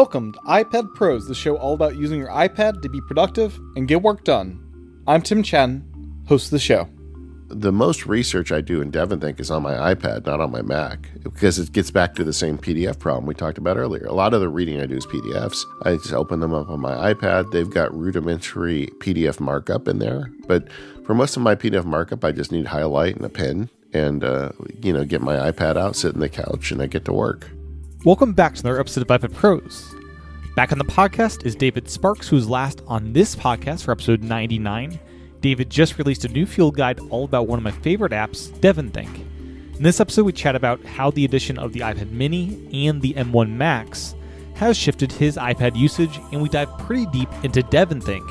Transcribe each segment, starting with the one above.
Welcome to iPad Pros, the show all about using your iPad to be productive and get work done. I'm Tim Chen, host of the show. The most research I do in DevonThink is on my iPad, not on my Mac, because it gets back to the same PDF problem we talked about earlier. A lot of the reading I do is PDFs. I just open them up on my iPad. They've got rudimentary PDF markup in there, but for most of my PDF markup, I just need highlight and a pen and uh, you know get my iPad out, sit in the couch, and I get to work. Welcome back to another episode of iPad Pros. Back on the podcast is David Sparks, who's last on this podcast for episode 99. David just released a new fuel guide all about one of my favorite apps, DevonThink. In this episode, we chat about how the addition of the iPad Mini and the M1 Max has shifted his iPad usage, and we dive pretty deep into DevonThink,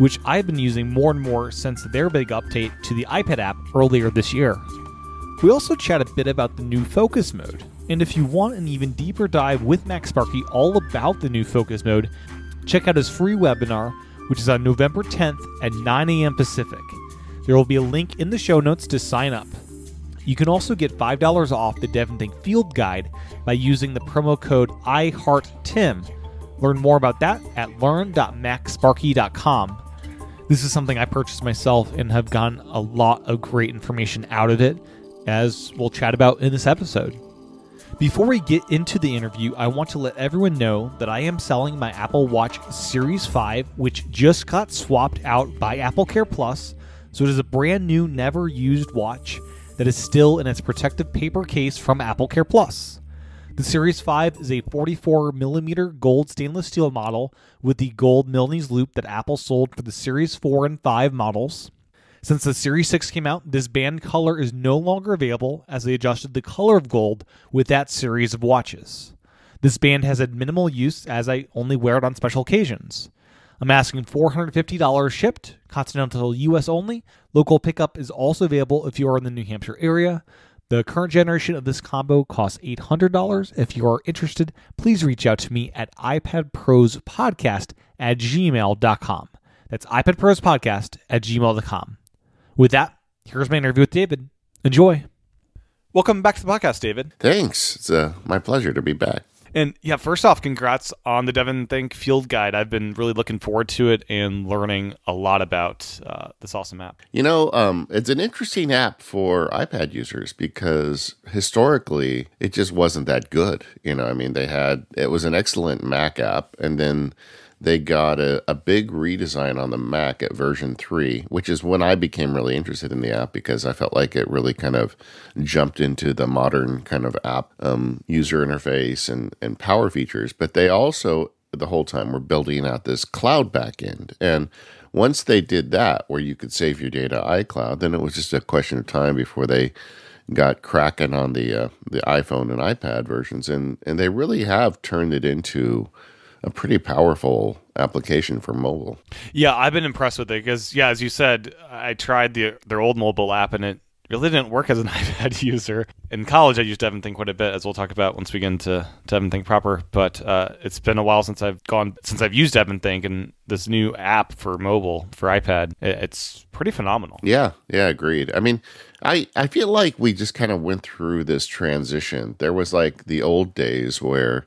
which I've been using more and more since their big update to the iPad app earlier this year. We also chat a bit about the new focus mode and if you want an even deeper dive with Max Sparky all about the new focus mode, check out his free webinar, which is on November 10th at 9 a.m. Pacific. There will be a link in the show notes to sign up. You can also get $5 off the Think Field Guide by using the promo code IHeartTim. Learn more about that at learn.maxsparky.com. This is something I purchased myself and have gotten a lot of great information out of it, as we'll chat about in this episode. Before we get into the interview, I want to let everyone know that I am selling my Apple Watch Series 5, which just got swapped out by Apple Care Plus. So it is a brand new, never used watch that is still in its protective paper case from Apple Care Plus. The Series 5 is a 44 millimeter gold stainless steel model with the gold Milanese loop that Apple sold for the Series 4 and 5 models. Since the Series 6 came out, this band color is no longer available as they adjusted the color of gold with that series of watches. This band has had minimal use as I only wear it on special occasions. I'm asking $450 shipped, continental US only. Local pickup is also available if you are in the New Hampshire area. The current generation of this combo costs $800. If you are interested, please reach out to me at iPadProsPodcast at gmail.com. That's iPadProsPodcast at gmail.com. With that, here's my interview with David. Enjoy. Welcome back to the podcast, David. Thanks. It's uh, my pleasure to be back. And yeah, first off, congrats on the Devon Think Field Guide. I've been really looking forward to it and learning a lot about uh, this awesome app. You know, um, it's an interesting app for iPad users because historically it just wasn't that good. You know, I mean, they had it was an excellent Mac app, and then they got a, a big redesign on the Mac at version three, which is when I became really interested in the app because I felt like it really kind of jumped into the modern kind of app um, user interface and, and power features. But they also, the whole time, were building out this cloud backend. And once they did that, where you could save your data iCloud, then it was just a question of time before they got cracking on the uh, the iPhone and iPad versions, and and they really have turned it into a pretty powerful application for mobile. Yeah, I've been impressed with it because yeah, as you said, I tried the their old mobile app and it really didn't work as an iPad user. In college, I used EvonThink quite a bit, as we'll talk about once we get into to EvonThink proper. But uh, it's been a while since I've gone since I've used EvonThink and this new app for mobile for iPad. It's pretty phenomenal. Yeah, yeah, agreed. I mean, I I feel like we just kind of went through this transition. There was like the old days where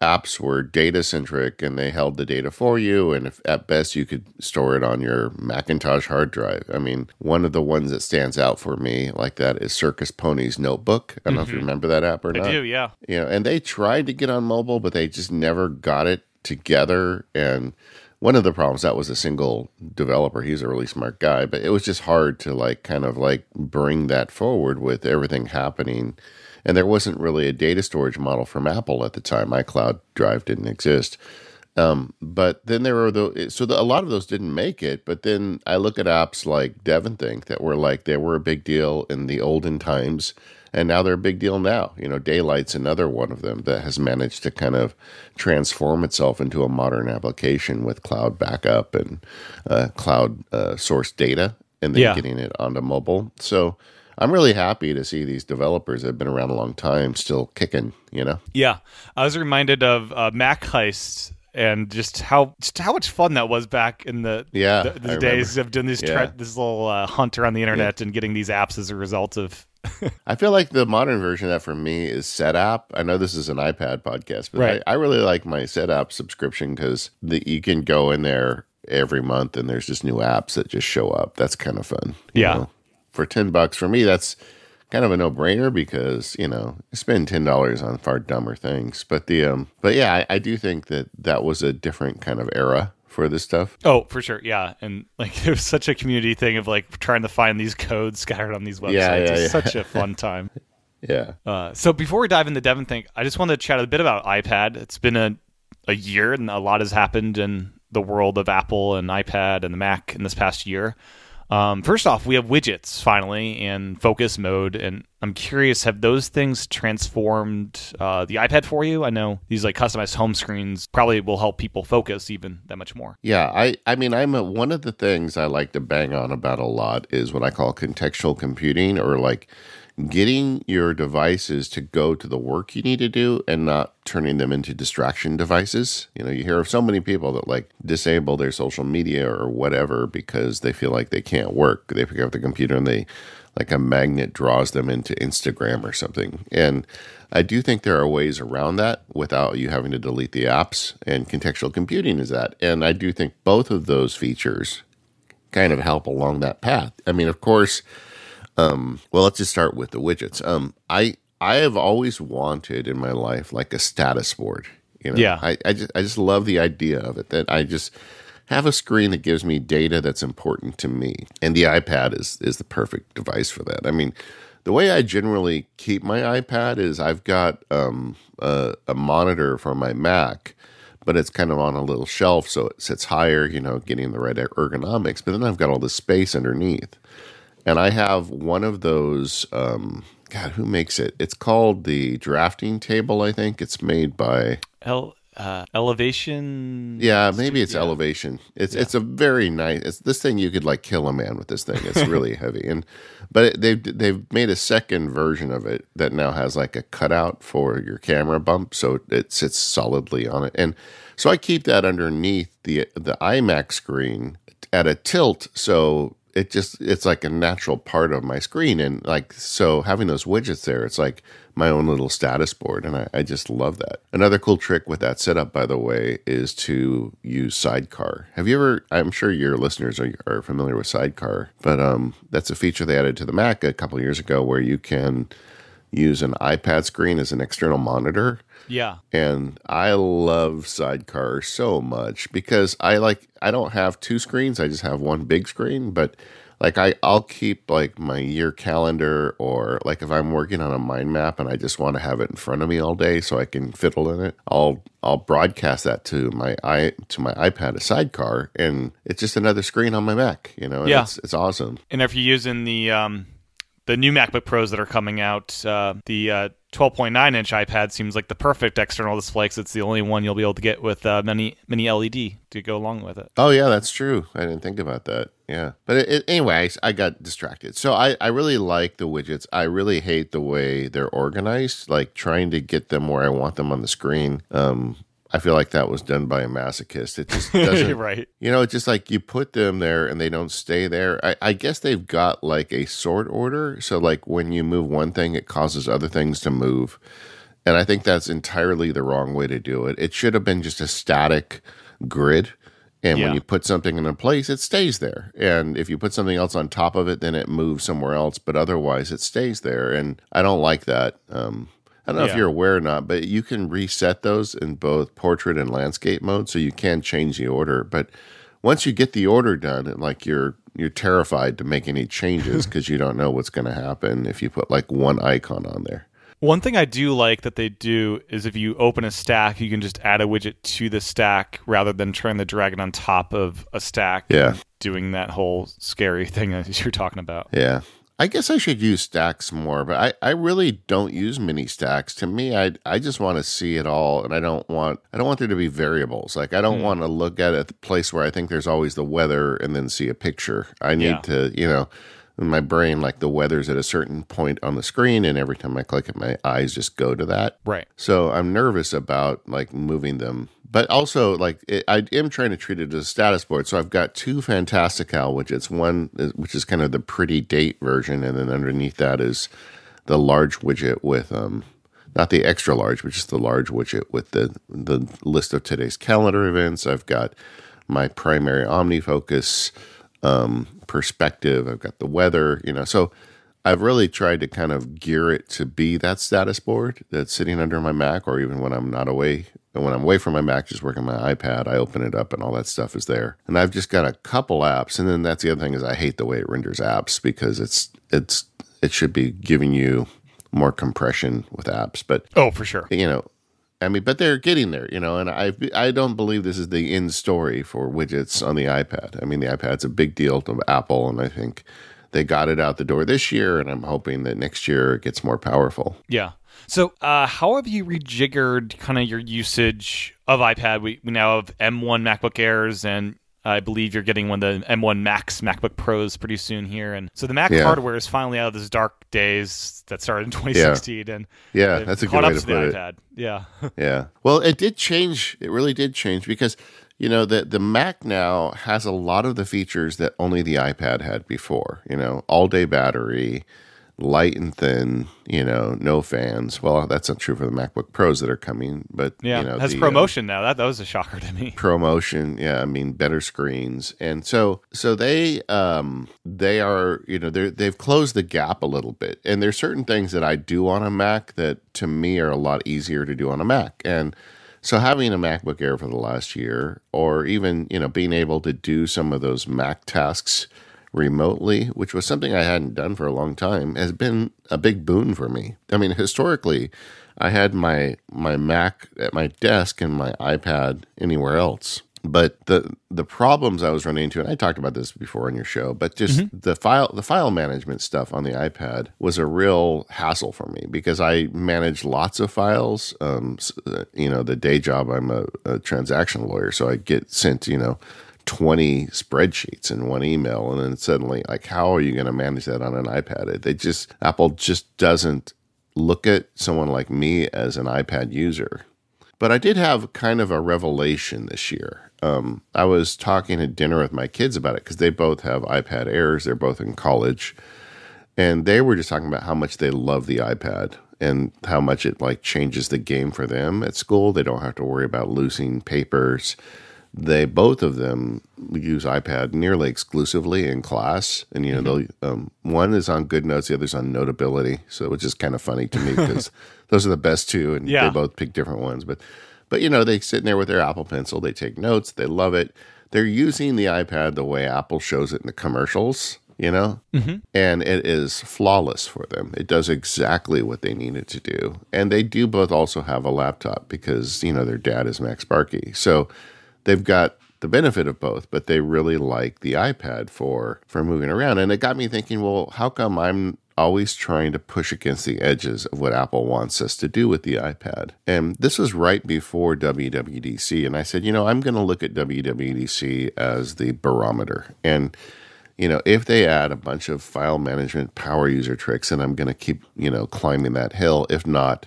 apps were data centric and they held the data for you. And if at best you could store it on your Macintosh hard drive. I mean, one of the ones that stands out for me like that is Circus Pony's Notebook. I don't mm-hmm. know if you mm-hmm. remember that app or I not. I do, yeah. You know, and they tried to get on mobile, but they just never got it together. And one of the problems that was a single developer he's a really smart guy but it was just hard to like kind of like bring that forward with everything happening and there wasn't really a data storage model from Apple at the time. iCloud Drive didn't exist. Um, but then there were the so the, a lot of those didn't make it. But then I look at apps like DevonThink that were like they were a big deal in the olden times, and now they're a big deal now. You know, Daylight's another one of them that has managed to kind of transform itself into a modern application with cloud backup and uh, cloud uh, source data, and then yeah. getting it onto mobile. So I'm really happy to see these developers that have been around a long time still kicking, you know? Yeah. I was reminded of uh, Mac Heist and just how just how much fun that was back in the yeah the, the days of doing these yeah. this little uh, hunt around the internet yeah. and getting these apps as a result of. I feel like the modern version of that for me is SetApp. I know this is an iPad podcast, but right. I, I really like my SetApp subscription because you can go in there every month and there's just new apps that just show up. That's kind of fun. yeah. Know? for 10 bucks for me that's kind of a no-brainer because you know spend ten dollars on far dumber things but the um but yeah I, I, do think that that was a different kind of era for this stuff oh for sure yeah and like it was such a community thing of like trying to find these codes scattered on these websites yeah, yeah, yeah. such a fun time yeah uh, so before we dive into devon thing i just want to chat a bit about ipad it's been a a year and a lot has happened in the world of apple and ipad and the mac in this past year um, first off, we have widgets finally in focus mode, and I'm curious: have those things transformed uh, the iPad for you? I know these like customized home screens probably will help people focus even that much more. Yeah, I I mean, I'm a, one of the things I like to bang on about a lot is what I call contextual computing, or like getting your devices to go to the work you need to do and not turning them into distraction devices. You know, you hear of so many people that like disable their social media or whatever because they feel like they can't work. They pick up the computer and they like a magnet draws them into Instagram or something. And I do think there are ways around that without you having to delete the apps, and contextual computing is that. And I do think both of those features kind of help along that path. I mean, of course, um, well, let's just start with the widgets. Um, I I have always wanted in my life like a status board. You know, yeah. I, I just I just love the idea of it that I just have a screen that gives me data that's important to me, and the iPad is is the perfect device for that. I mean, the way I generally keep my iPad is I've got um, a, a monitor for my Mac but it's kind of on a little shelf, so it sits higher, you know, getting the right ergonomics. But then I've got all the space underneath. And I have one of those. Um, God, who makes it? It's called the drafting table. I think it's made by El uh, elevation. Yeah, maybe it's yeah. elevation. It's yeah. it's a very nice. It's this thing you could like kill a man with this thing. It's really heavy, and but it, they've they've made a second version of it that now has like a cutout for your camera bump, so it sits solidly on it. And so I keep that underneath the the iMac screen at a tilt, so it just it's like a natural part of my screen and like so having those widgets there it's like my own little status board and I, I just love that another cool trick with that setup by the way is to use sidecar have you ever i'm sure your listeners are, are familiar with sidecar but um that's a feature they added to the mac a couple years ago where you can use an iPad screen as an external monitor. Yeah. And I love Sidecar so much because I like I don't have two screens, I just have one big screen, but like I I'll keep like my year calendar or like if I'm working on a mind map and I just want to have it in front of me all day so I can fiddle in it, I'll I'll broadcast that to my i to my iPad a sidecar and it's just another screen on my Mac, you know. yeah. It's, it's awesome. And if you're using the um the new MacBook Pros that are coming out, uh, the uh, 12.9 inch iPad seems like the perfect external display because it's the only one you'll be able to get with uh, mini mini LED to go along with it. Oh yeah, that's true. I didn't think about that. Yeah, but it, it, anyway, I, I got distracted. So I I really like the widgets. I really hate the way they're organized. Like trying to get them where I want them on the screen um, I feel like that was done by a masochist. It just doesn't, right? You know, it's just like you put them there and they don't stay there. I, I, guess they've got like a sort order, so like when you move one thing, it causes other things to move, and I think that's entirely the wrong way to do it. It should have been just a static grid, and yeah. when you put something in a place, it stays there, and if you put something else on top of it, then it moves somewhere else. But otherwise, it stays there, and I don't like that. Um, I don't know yeah. if you're aware or not, but you can reset those in both portrait and landscape mode, so you can change the order. But once you get the order done, and like you're you're terrified to make any changes because you don't know what's going to happen if you put like one icon on there. One thing I do like that they do is if you open a stack, you can just add a widget to the stack rather than trying the dragon on top of a stack. Yeah. Doing that whole scary thing that you're talking about. Yeah. I guess I should use stacks more, but I, I really don't use mini stacks. To me, I I just want to see it all, and I don't want I don't want there to be variables. Like I don't mm. want to look at a place where I think there's always the weather and then see a picture. I need yeah. to you know in my brain like the weather's at a certain point on the screen and every time i click it my eyes just go to that right so i'm nervous about like moving them but also like it, i am trying to treat it as a status board so i've got two fantastical widgets one which is kind of the pretty date version and then underneath that is the large widget with um not the extra large but just the large widget with the the list of today's calendar events i've got my primary omnifocus um, perspective. I've got the weather, you know. So I've really tried to kind of gear it to be that status board that's sitting under my Mac, or even when I'm not away. And when I'm away from my Mac, just working my iPad, I open it up and all that stuff is there. And I've just got a couple apps. And then that's the other thing is I hate the way it renders apps because it's it's it should be giving you more compression with apps. But oh, for sure, you know, I mean, but they're getting there, you know. And I I don't believe this is the end story for widgets on the iPad. I mean, the iPad's a big deal to Apple, and I think they got it out the door this year, and I'm hoping that next year it gets more powerful. Yeah. So, uh, how have you rejiggered kind of your usage of iPad? We, we now have M1 MacBook Airs and I believe you're getting one of the M1 Max MacBook Pros pretty soon here, and so the Mac yeah. hardware is finally out of those dark days that started in 2016, yeah. and yeah, that's a good way to, to put it. IPad. Yeah, yeah. Well, it did change. It really did change because you know the the Mac now has a lot of the features that only the iPad had before. You know, all day battery light and thin, you know, no fans. Well, that's not true for the MacBook Pros that are coming, but yeah, you know, that's the, uh, promotion uh, now. That that was a shocker to me. Promotion, yeah, I mean better screens, and so so they um they are you know they they've closed the gap a little bit, and there's certain things that I do on a Mac that to me are a lot easier to do on a Mac, and. So having a MacBook Air for the last year, or even you know being able to do some of those Mac tasks remotely, which was something I hadn't done for a long time, has been a big boon for me. I mean, historically, I had my my Mac at my desk and my iPad anywhere else. But the the problems I was running into, and I talked about this before on your show, but just mm-hmm. the file the file management stuff on the iPad was a real hassle for me because I manage lots of files. Um, uh, you know, the day job I'm a, a transaction lawyer, so I get sent you know 20 spreadsheets in one email. And then suddenly, like, how are you going to manage that on an iPad? They just, Apple just doesn't look at someone like me as an iPad user. But I did have kind of a revelation this year. Um, I was talking at dinner with my kids about it because they both have iPad Airs, they're both in college. And they were just talking about how much they love the iPad and how much it like changes the game for them at school. They don't have to worry about losing papers they both of them use iPad nearly exclusively in class, and you know mm-hmm. they'll um, one is on GoodNotes, the other's on Notability, so which is kind of funny to me because those are the best two, and yeah. they both pick different ones. But but you know they sit in there with their Apple Pencil, they take notes, they love it. They're using the iPad the way Apple shows it in the commercials, you know, mm-hmm. and it is flawless for them. It does exactly what they need it to do, and they do both also have a laptop because you know their dad is Max Barkey, so they've got the benefit of both, but they really like the iPad for for moving around. And it got me thinking, well, how come I'm always trying to push against the edges of what Apple wants us to do with the iPad? And this was right before WWDC, and I said, you know, I'm going to look at WWDC as the barometer and you know, if they add a bunch of file management power user tricks, and I'm going to keep, you know, climbing that hill. If not,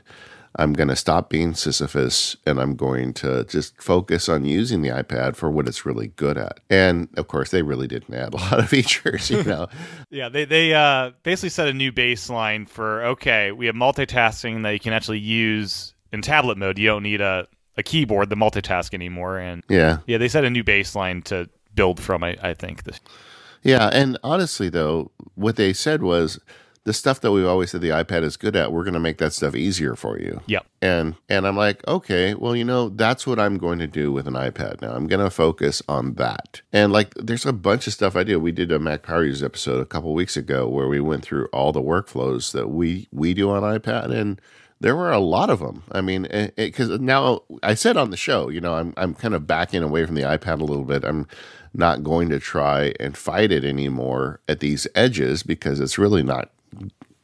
I'm going to stop being Sisyphus and I'm going to just focus on using the iPad for what it's really good at. And of course, they really didn't add a lot of features, you know. yeah, they they uh, basically set a new baseline for okay, we have multitasking that you can actually use in tablet mode. You don't need a a keyboard to multitask anymore. And yeah, yeah, they set a new baseline to build from. I, I think this. Yeah, and honestly, though, what they said was the stuff that we've always said the iPad is good at, we're going to make that stuff easier for you. Yep. And and I'm like, okay, well, you know, that's what I'm going to do with an iPad now. I'm going to focus on that. And like, there's a bunch of stuff I do. We did a Mac Power Users episode a couple weeks ago where we went through all the workflows that we we do on iPad and there were a lot of them. I mean, because eh, eh, now I said on the show, you know, I'm I'm kind of backing away from the iPad a little bit. I'm not going to try and fight it anymore at these edges because it's really not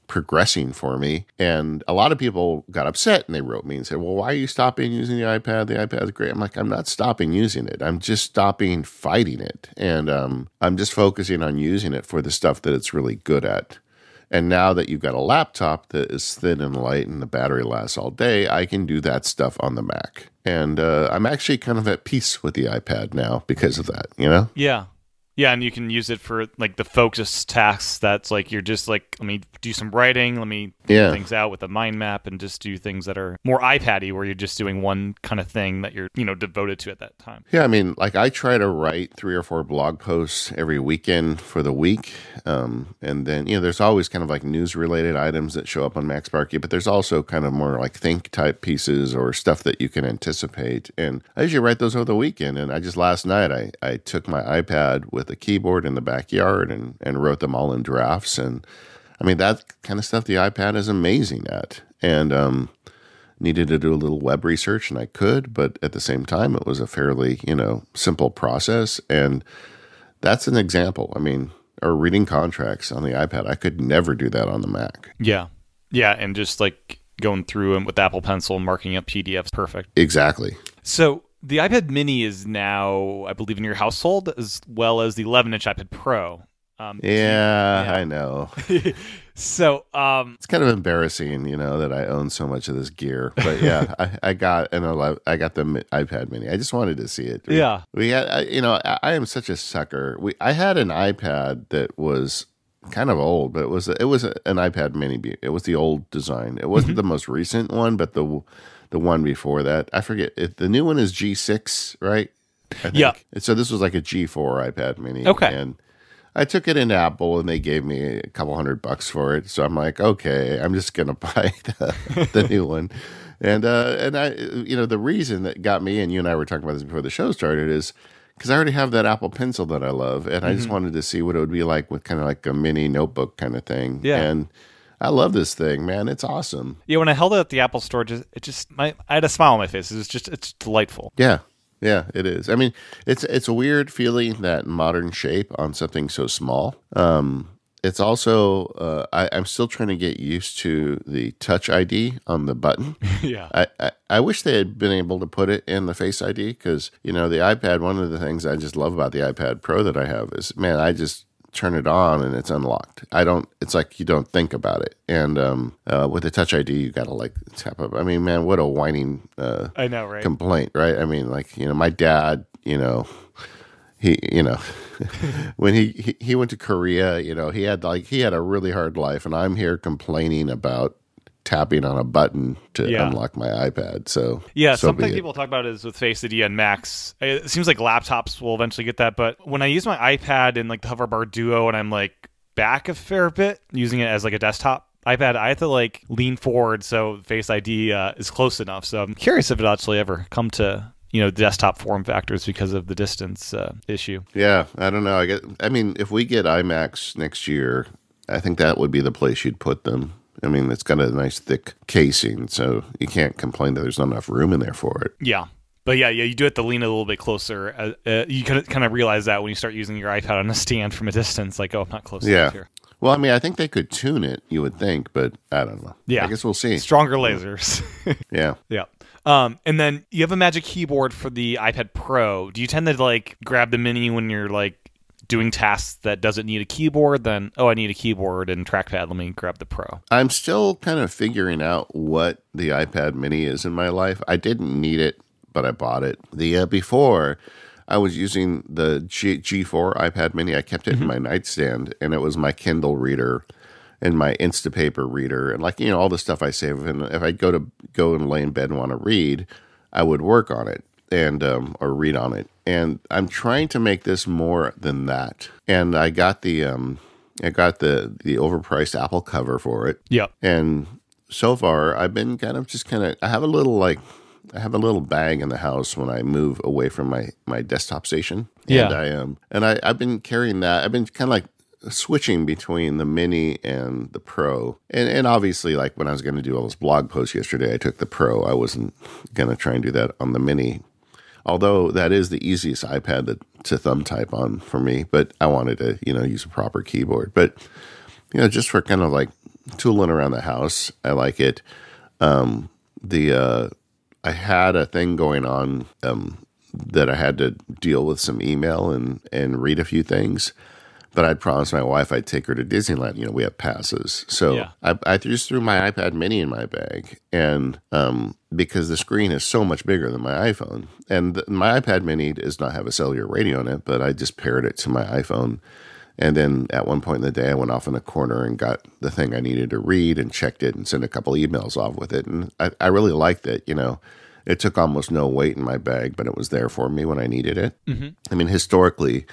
progressing for me. And a lot of people got upset and they wrote me and said, Well, why are you stopping using the iPad? The iPad's great. I'm like, I'm not stopping using it. I'm just stopping fighting it. And um, I'm just focusing on using it for the stuff that it's really good at. And now that you've got a laptop that is thin and light and the battery lasts all day, I can do that stuff on the Mac. And uh, I'm actually kind of at peace with the iPad now because of that, you know? Yeah. Yeah, and you can use it for like the focus tasks. That's like you're just like let me do some writing, let me yeah. things out with a mind map, and just do things that are more iPaddy, where you're just doing one kind of thing that you're you know devoted to at that time. Yeah, I mean, like I try to write three or four blog posts every weekend for the week, um, and then you know there's always kind of like news related items that show up on Max Barkey, but there's also kind of more like think type pieces or stuff that you can anticipate. And I usually write those over the weekend. And I just last night I I took my iPad with with a keyboard in the backyard and and wrote them all in drafts and I mean that kind of stuff the iPad is amazing at and um, needed to do a little web research and I could but at the same time it was a fairly you know simple process and that's an example I mean or reading contracts on the iPad I could never do that on the Mac yeah yeah and just like going through them with Apple Pencil marking up PDFs perfect exactly so the iPad Mini is now, I believe, in your household as well as the 11 inch iPad Pro. Um, yeah, yeah, I know. so um, it's kind of embarrassing, you know, that I own so much of this gear. But yeah, I, I, got an 11, I got the iPad Mini. I just wanted to see it. We, yeah, we had, I, you know, I, I am such a sucker. We I had an iPad that was kind of old, but it was it was an iPad Mini. It was the old design. It wasn't mm-hmm. the most recent one, but the the one before that. I forget. It, the new one is G6, right? Yeah. so this was like a G4 iPad mini. Okay. And I took it in Apple and they gave me a couple hundred bucks for it. So I'm like, okay, I'm just going to buy the, the new one. And, uh, and I, you know, the reason that got me, and you and I were talking about this before the show started, is because I already have that Apple Pencil that I love. And mm-hmm. I just mm-hmm. wanted to see what it would be like with kind of like a mini notebook kind of thing. Yeah. And, I love this thing, man. It's awesome. Yeah, when I held it at the Apple Store, just it just my I had a smile on my face. It was just it's delightful. Yeah, yeah, it is. I mean, it's it's a weird feeling that modern shape on something so small. Um, it's also uh, I, am still trying to get used to the touch ID on the button. yeah, I, I, I wish they had been able to put it in the Face ID because you know the iPad. One of the things I just love about the iPad Pro that I have is man, I just turn it on and it's unlocked. I don't. It's like you don't think about it. And um, uh, with the Touch ID, you gotta like tap up. I mean, man, what a whining. Uh, I know, right? Complaint, right? I mean, like you know, my dad, you know. He, you know, when he, he he went to Korea, you know, he had like he had a really hard life, and I'm here complaining about tapping on a button to yeah. unlock my iPad. So yeah, so something people talk about is with Face ID and Max. It seems like laptops will eventually get that, but when I use my iPad and like the hoverbar Duo, and I'm like back a fair bit using it as like a desktop iPad, I have to like lean forward so Face ID uh, is close enough. So I'm curious if it actually ever come to you know desktop form factors because of the distance uh, issue. Yeah, I don't know. I get. I mean, if we get iMacs next year, I think that would be the place you'd put them I mean, it's got a nice thick casing, so you can't complain that there's not enough room in there for it. Yeah. But yeah, yeah, you do have to lean a little bit closer. Uh, uh, you kind of, kind of realize that when you start using your iPad on a stand from a distance, like, oh, I'm not close yeah. here. Well, I mean, I think they could tune it, you would think, but I don't know. Yeah. I guess we'll see. Stronger lasers. yeah. Yeah. Um, and then you have a magic keyboard for the iPad Pro. Do you tend to like grab the mini when you're like doing tasks that doesn't need a keyboard, then oh, I need a keyboard and trackpad. Let me grab the Pro. I'm still kind of figuring out what the iPad Mini is in my life. I didn't need it, but I bought it. The uh, before I was using the G- 4 iPad Mini. I kept it mm-hmm. in my nightstand, and it was my Kindle reader and my Instapaper reader, and like you know all the stuff I save. And if I go to go and lay in bed and want to read, I would work on it and um, or read on it. And I'm trying to make this more than that. And I got the um, I got the the overpriced Apple cover for it. Yep. And so far, I've been kind of just kind of I have a little like I have a little bag in the house when I move away from my my desktop station. Yeah. And I um and I I've been carrying that. I've been kind of like switching between the mini and the pro and and obviously like when i was going to do all this blog posts yesterday i took the pro i wasn't going to try and do that on the mini although that is the easiest iPad to, to thumb type on for me. But I wanted to, you know, use a proper keyboard. But, you know, just for kind of like tooling around the house, I like it. Um, the, uh, I had a thing going on um, that I had to deal with some email and, and read a few things but I'd promised my wife I'd take her to Disneyland. You know, we have passes. So yeah. I, I, just threw my iPad mini in my bag and um, because the screen is so much bigger than my iPhone. And the, my iPad mini does not have a cellular radio on it, but I just paired it to my iPhone. And then at one point in the day, I went off in a corner and got the thing I needed to read and checked it and sent a couple emails off with it. And I, I really liked it, you know. It took almost no weight in my bag, but it was there for me when I needed it. Mm-hmm. I mean, historically,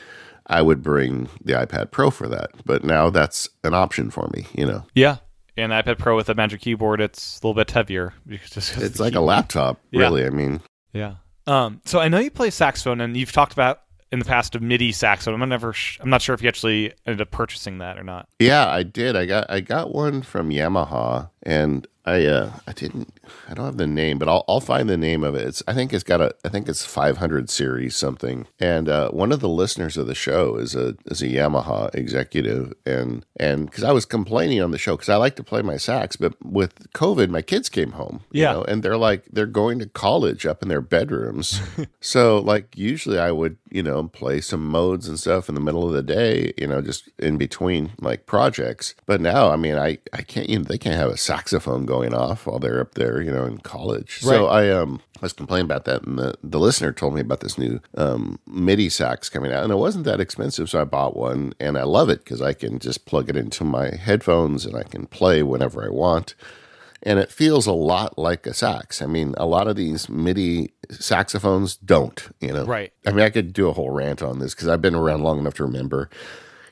I would bring the iPad Pro for that, but now that's an option for me, you know. Yeah, an iPad Pro with a Magic Keyboard, it's a little bit heavier. Just it's like keyboard. a laptop, really. Yeah. I mean, yeah. Um, so I know you play saxophone, and you've talked about in the past a MIDI saxophone. I'm never, sh- I'm not sure if you actually ended up purchasing that or not. Yeah, I did. I got, I got one from Yamaha and I uh, I didn't I don't have the name, but I'll I'll find the name of it. It's I think it's got a I think it's 500 series something. And uh, one of the listeners of the show is a is a Yamaha executive, and and because I was complaining on the show because I like to play my sax, but with COVID, my kids came home, yeah, know, and they're like they're going to college up in their bedrooms, so like usually I would you know play some modes and stuff in the middle of the day, you know, just in between like projects. But now I mean I I can't you know they can't have a sax saxophone going off while they're up there, you know, in college. Right. So I um I was complaining about that, and the, the listener told me about this new um, MIDI sax coming out, and it wasn't that expensive, so I bought one, and I love it because I can just plug it into my headphones and I can play whenever I want and it feels a lot like a sax. I mean, a lot of these MIDI saxophones don't, you know. Right. I mean, I could do a whole rant on this because I've been around long enough to remember,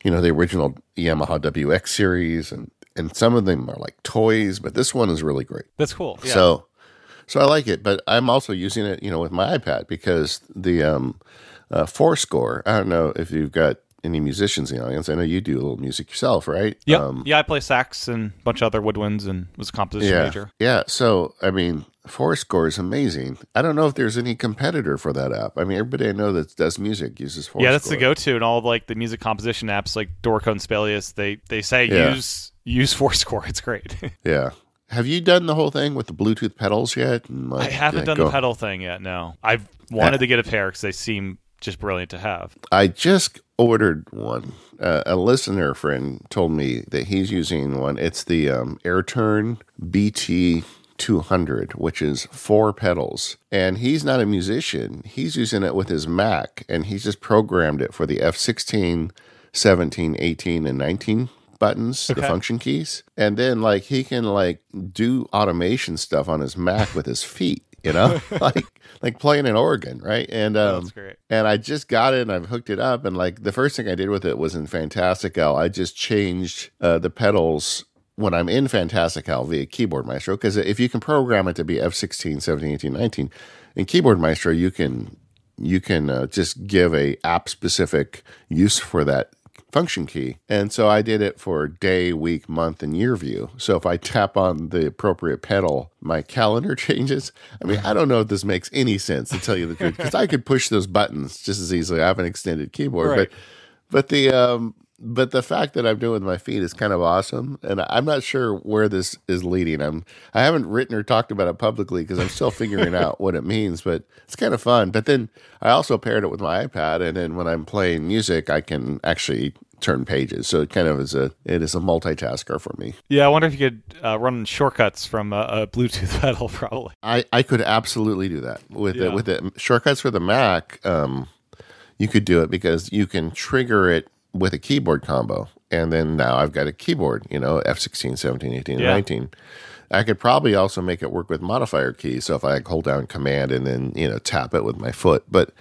you know, the original Yamaha WX series and and some of them are like toys, but this one is really great. That's cool. Yeah. So, so I like it, but I'm also using it, you know, with my iPad because the um, uh, score. I don't know if you've got any musicians in the audience. I know you do a little music yourself, right? Yeah, um, yeah. I play sax and a bunch of other woodwinds and was a composition yeah, major. Yeah. So I mean, Fourscore is amazing. I don't know if there's any competitor for that app. I mean, everybody I know that does music uses Fourscore. Yeah, that's the go-to and all of like the music composition apps, like Dorco and Spalius. They they say yeah. use use Fourscore. It's great. yeah. Have you done the whole thing with the Bluetooth pedals yet? Like, I haven't done go... the pedal thing yet. No, I've wanted to get a pair because they seem just brilliant to have. I just ordered one. Uh, a listener friend told me that he's using one. It's the um, AirTurn BT 200, which is four pedals. And he's not a musician, he's using it with his Mac, and he's just programmed it for the F16, 17, 18, and 19 buttons, okay. the function keys. And then like he can like do automation stuff on his Mac with his feet, you know? like like playing an organ, right? And um oh, that's great. and I just got it and I've hooked it up and like the first thing I did with it was in Fantastico. I just changed uh, the pedals when I'm in Fantastical via Keyboard Maestro, because if you can program it to be F16, 17, 18, 19, in Keyboard Maestro, you can you can uh, just give a app specific use for that function key. And so I did it for day, week, month, and year view. So if I tap on the appropriate pedal, my calendar changes. I mean, I don't know if this makes any sense to tell you the truth, because I could push those buttons just as easily. I have an extended keyboard, right. but but the um, but the fact that I'm doing with my feet is kind of awesome, and I'm not sure where this is leading. I'm I haven't written or talked about it publicly because I'm still figuring out what it means, but it's kind of fun. But then I also paired it with my iPad, and then when I'm playing music, I can actually turn pages. So it kind of is a it is a multitasker for me. Yeah, I wonder if you could uh, run shortcuts from a, a, Bluetooth pedal. Probably. I I could absolutely do that with yeah. it with it shortcuts for the Mac. Um, you could do it because you can trigger it with a keyboard combo. And then now I've got a keyboard, you know, F16, 17, 18, yeah. 19. I could probably also make it work with modifier keys. So if I hold down command and then, you know, tap it with my foot. But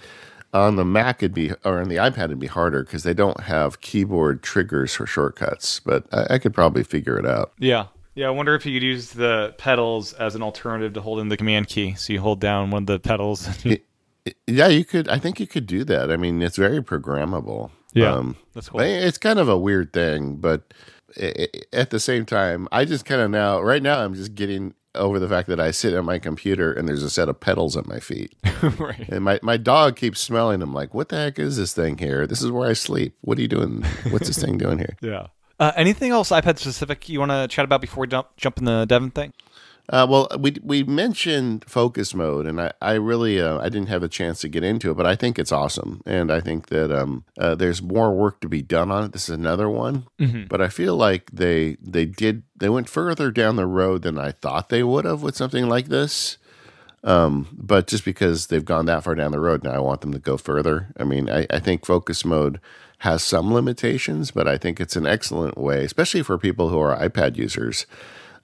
on the Mac, it'd be, or on the iPad, it'd be harder because they don't have keyboard triggers for shortcuts. But I, I could probably figure it out. Yeah. Yeah, I wonder if you could use the pedals as an alternative to holding the command key. So you hold down one of the pedals. yeah, you could. I think you could do that. I mean, it's very programmable. Yeah, um, that's cool. It's kind of a weird thing, but it, at the same time, I just kind of now, right now, I'm just getting over the fact that I sit at my computer and there's a set of pedals at my feet. right. And my, my dog keeps smelling them like, what the heck is this thing here? This is where I sleep. What are you doing? What's this thing doing here? Yeah. Uh, anything else iPad specific you want to chat about before we jump, jump in the Devon thing? Uh, well, we we mentioned focus mode, and I I really uh, I didn't have a chance to get into it, but I think it's awesome, and I think that um uh, there's more work to be done on it. This is another one, mm-hmm. but I feel like they they did they went further down the road than I thought they would have with something like this. Um, but just because they've gone that far down the road now, I want them to go further. I mean, I, I think focus mode has some limitations, but I think it's an excellent way, especially for people who are iPad users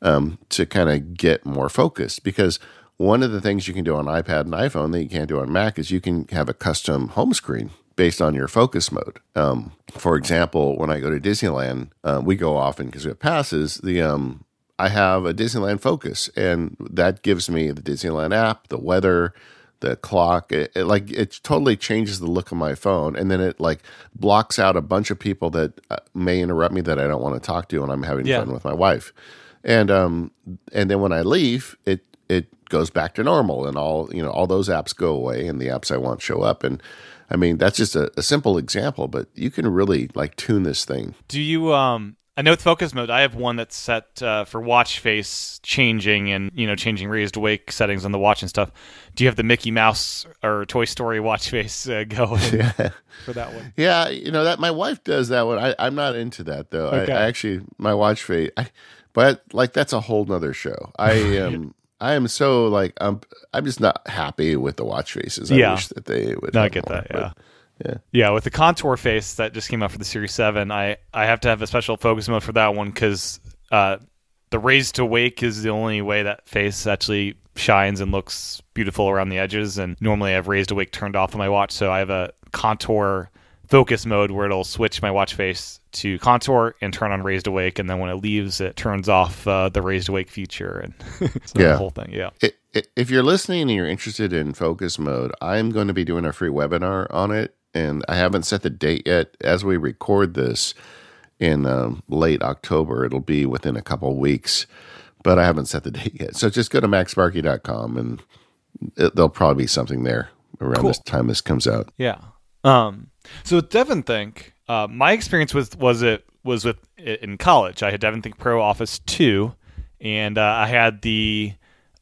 um, to kind of get more focused because one of the things you can do on iPad and iPhone that you can't do on Mac is you can have a custom home screen based on your focus mode. Um, for example, when I go to Disneyland, uh, we go often because we have passes. The um, I have a Disneyland focus, and that gives me the Disneyland app, the weather, the clock. It, it, like it totally changes the look of my phone, and then it like blocks out a bunch of people that uh, may interrupt me that I don't want to talk to, and I'm having yeah. fun with my wife and um, and then when I leave, it it goes back to normal, and all you know all those apps go away, and the apps I want show up, and I mean that's just a, a simple example, but you can really like tune this thing. Do you um? I know with focus mode, I have one that's set uh, for watch face changing and you know changing raised wake settings on the watch and stuff. Do you have the Mickey Mouse or Toy Story watch face uh, going yeah. for that one? Yeah, you know that my wife does that one. I, am not into that though. Okay. I, I, actually my watch face. I, but like that's a whole nother show. I am I am so like I'm I'm just not happy with the watch faces. I yeah. wish that they would. not get more, that. Yeah. Yeah. Yeah, with the contour face that just came out for the Series 7, I, I have to have a special focus mode for that one because uh, the raise to wake is the only way that face actually shines and looks beautiful around the edges. And normally I have raised awake turned off on my watch, so I have a contour focus mode where it'll switch my watch face to contour and turn on raised awake and then when it leaves it turns off uh, the raised awake feature and so yeah. the whole thing yeah it, it, if you're listening and you're interested in focus mode i'm going to be doing a free webinar on it and i haven't set the date yet as we record this in um, late october it'll be within a couple weeks but i haven't set the date yet so just go to maxbarkey.com and it, there'll probably be something there around cool. this time this comes out yeah um so with DevonThink, uh, my experience with was it was with in college. I had DevonThink Pro Office two, and uh, I had the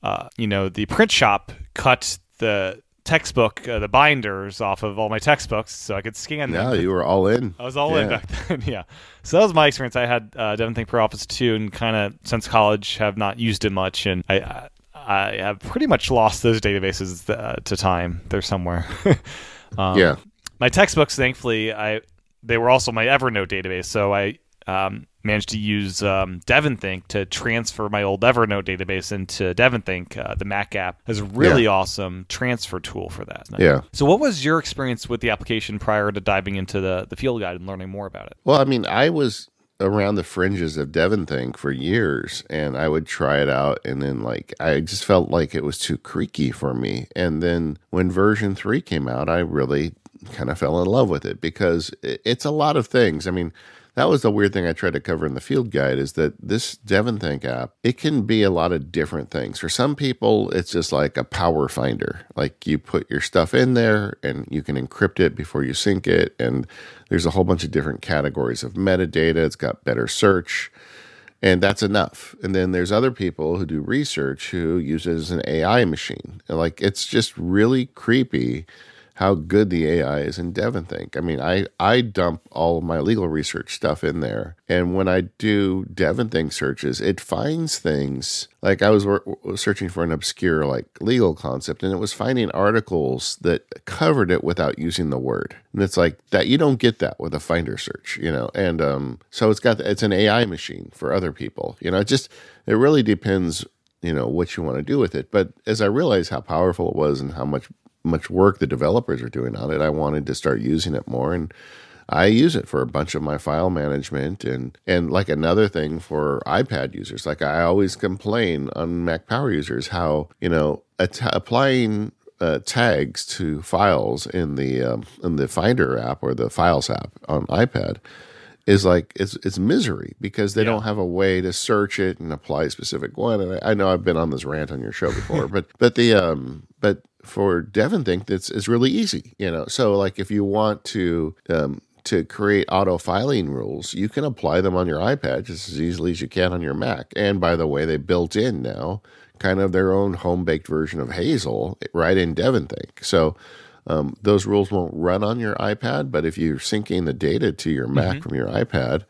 uh, you know the print shop cut the textbook uh, the binders off of all my textbooks so I could scan them. Yeah, you were all in. I was all yeah. in back then. yeah. So that was my experience. I had uh, DevonThink Pro Office two, and kind of since college have not used it much, and I, I I have pretty much lost those databases uh, to time. They're somewhere. um, yeah my textbooks, thankfully, I they were also my Evernote database, so I um, managed to use um, DevonThink to transfer my old Evernote database into DevonThink. Uh, the Mac app is a really yeah. awesome transfer tool for that. Yeah. So, what was your experience with the application prior to diving into the, the field guide and learning more about it? Well, I mean, I was around the fringes of DevonThink for years, and I would try it out, and then like I just felt like it was too creaky for me. And then when version three came out, I really kind of fell in love with it because it's a lot of things. I mean, that was the weird thing I tried to cover in the field guide is that this DevonThink app, it can be a lot of different things. For some people, it's just like a power finder. Like you put your stuff in there and you can encrypt it before you sync it. And there's a whole bunch of different categories of metadata. It's got better search. And that's enough. And then there's other people who do research who use it as an AI machine. Like it's just really creepy how good the AI is in DevonThink. I mean, I, I dump all of my legal research stuff in there. And when I do DevonThink searches, it finds things like I was searching for an obscure like legal concept and it was finding articles that covered it without using the word. And it's like that you don't get that with a finder search, you know. And um, so it's got it's an AI machine for other people. You know, it just it really depends you know what you want to do with it but as i realized how powerful it was and how much much work the developers are doing on it. I wanted to start using it more and I use it for a bunch of my file management and and like another thing for iPad users. Like I always complain on Mac Power users how, you know, at- applying uh, tags to files in the um, in the Finder app or the Files app on iPad is like it's it's misery because they yeah. don't have a way to search it and apply a specific one. And I, I know I've been on this rant on your show before, but but the um but for Devon think that's is really easy, you know. So like if you want to um to create auto filing rules, you can apply them on your iPad just as easily as you can on your Mac. And by the way, they built in now kind of their own home baked version of Hazel right in Devon think. So um, those rules won't run on your iPad, but if you're syncing the data to your Mac mm -hmm. from your iPad,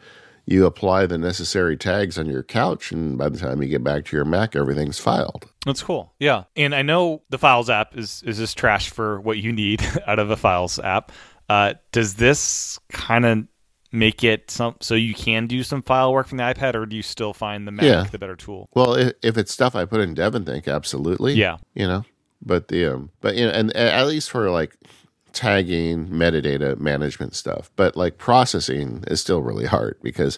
you apply the necessary tags on your couch, and by the time you get back to your Mac, everything's filed. That's cool. Yeah. And I know the Files app is, is just trash for what you need out of the Files app. Uh, does this kind of make it some so you can do some file work from the iPad, or do you still find the Mac yeah. the better tool? Well, if, if it's stuff I put in DevonThink, absolutely. Yeah, you know, but the um, but you know, and at least for like tagging metadata management stuff, but like processing is still really hard because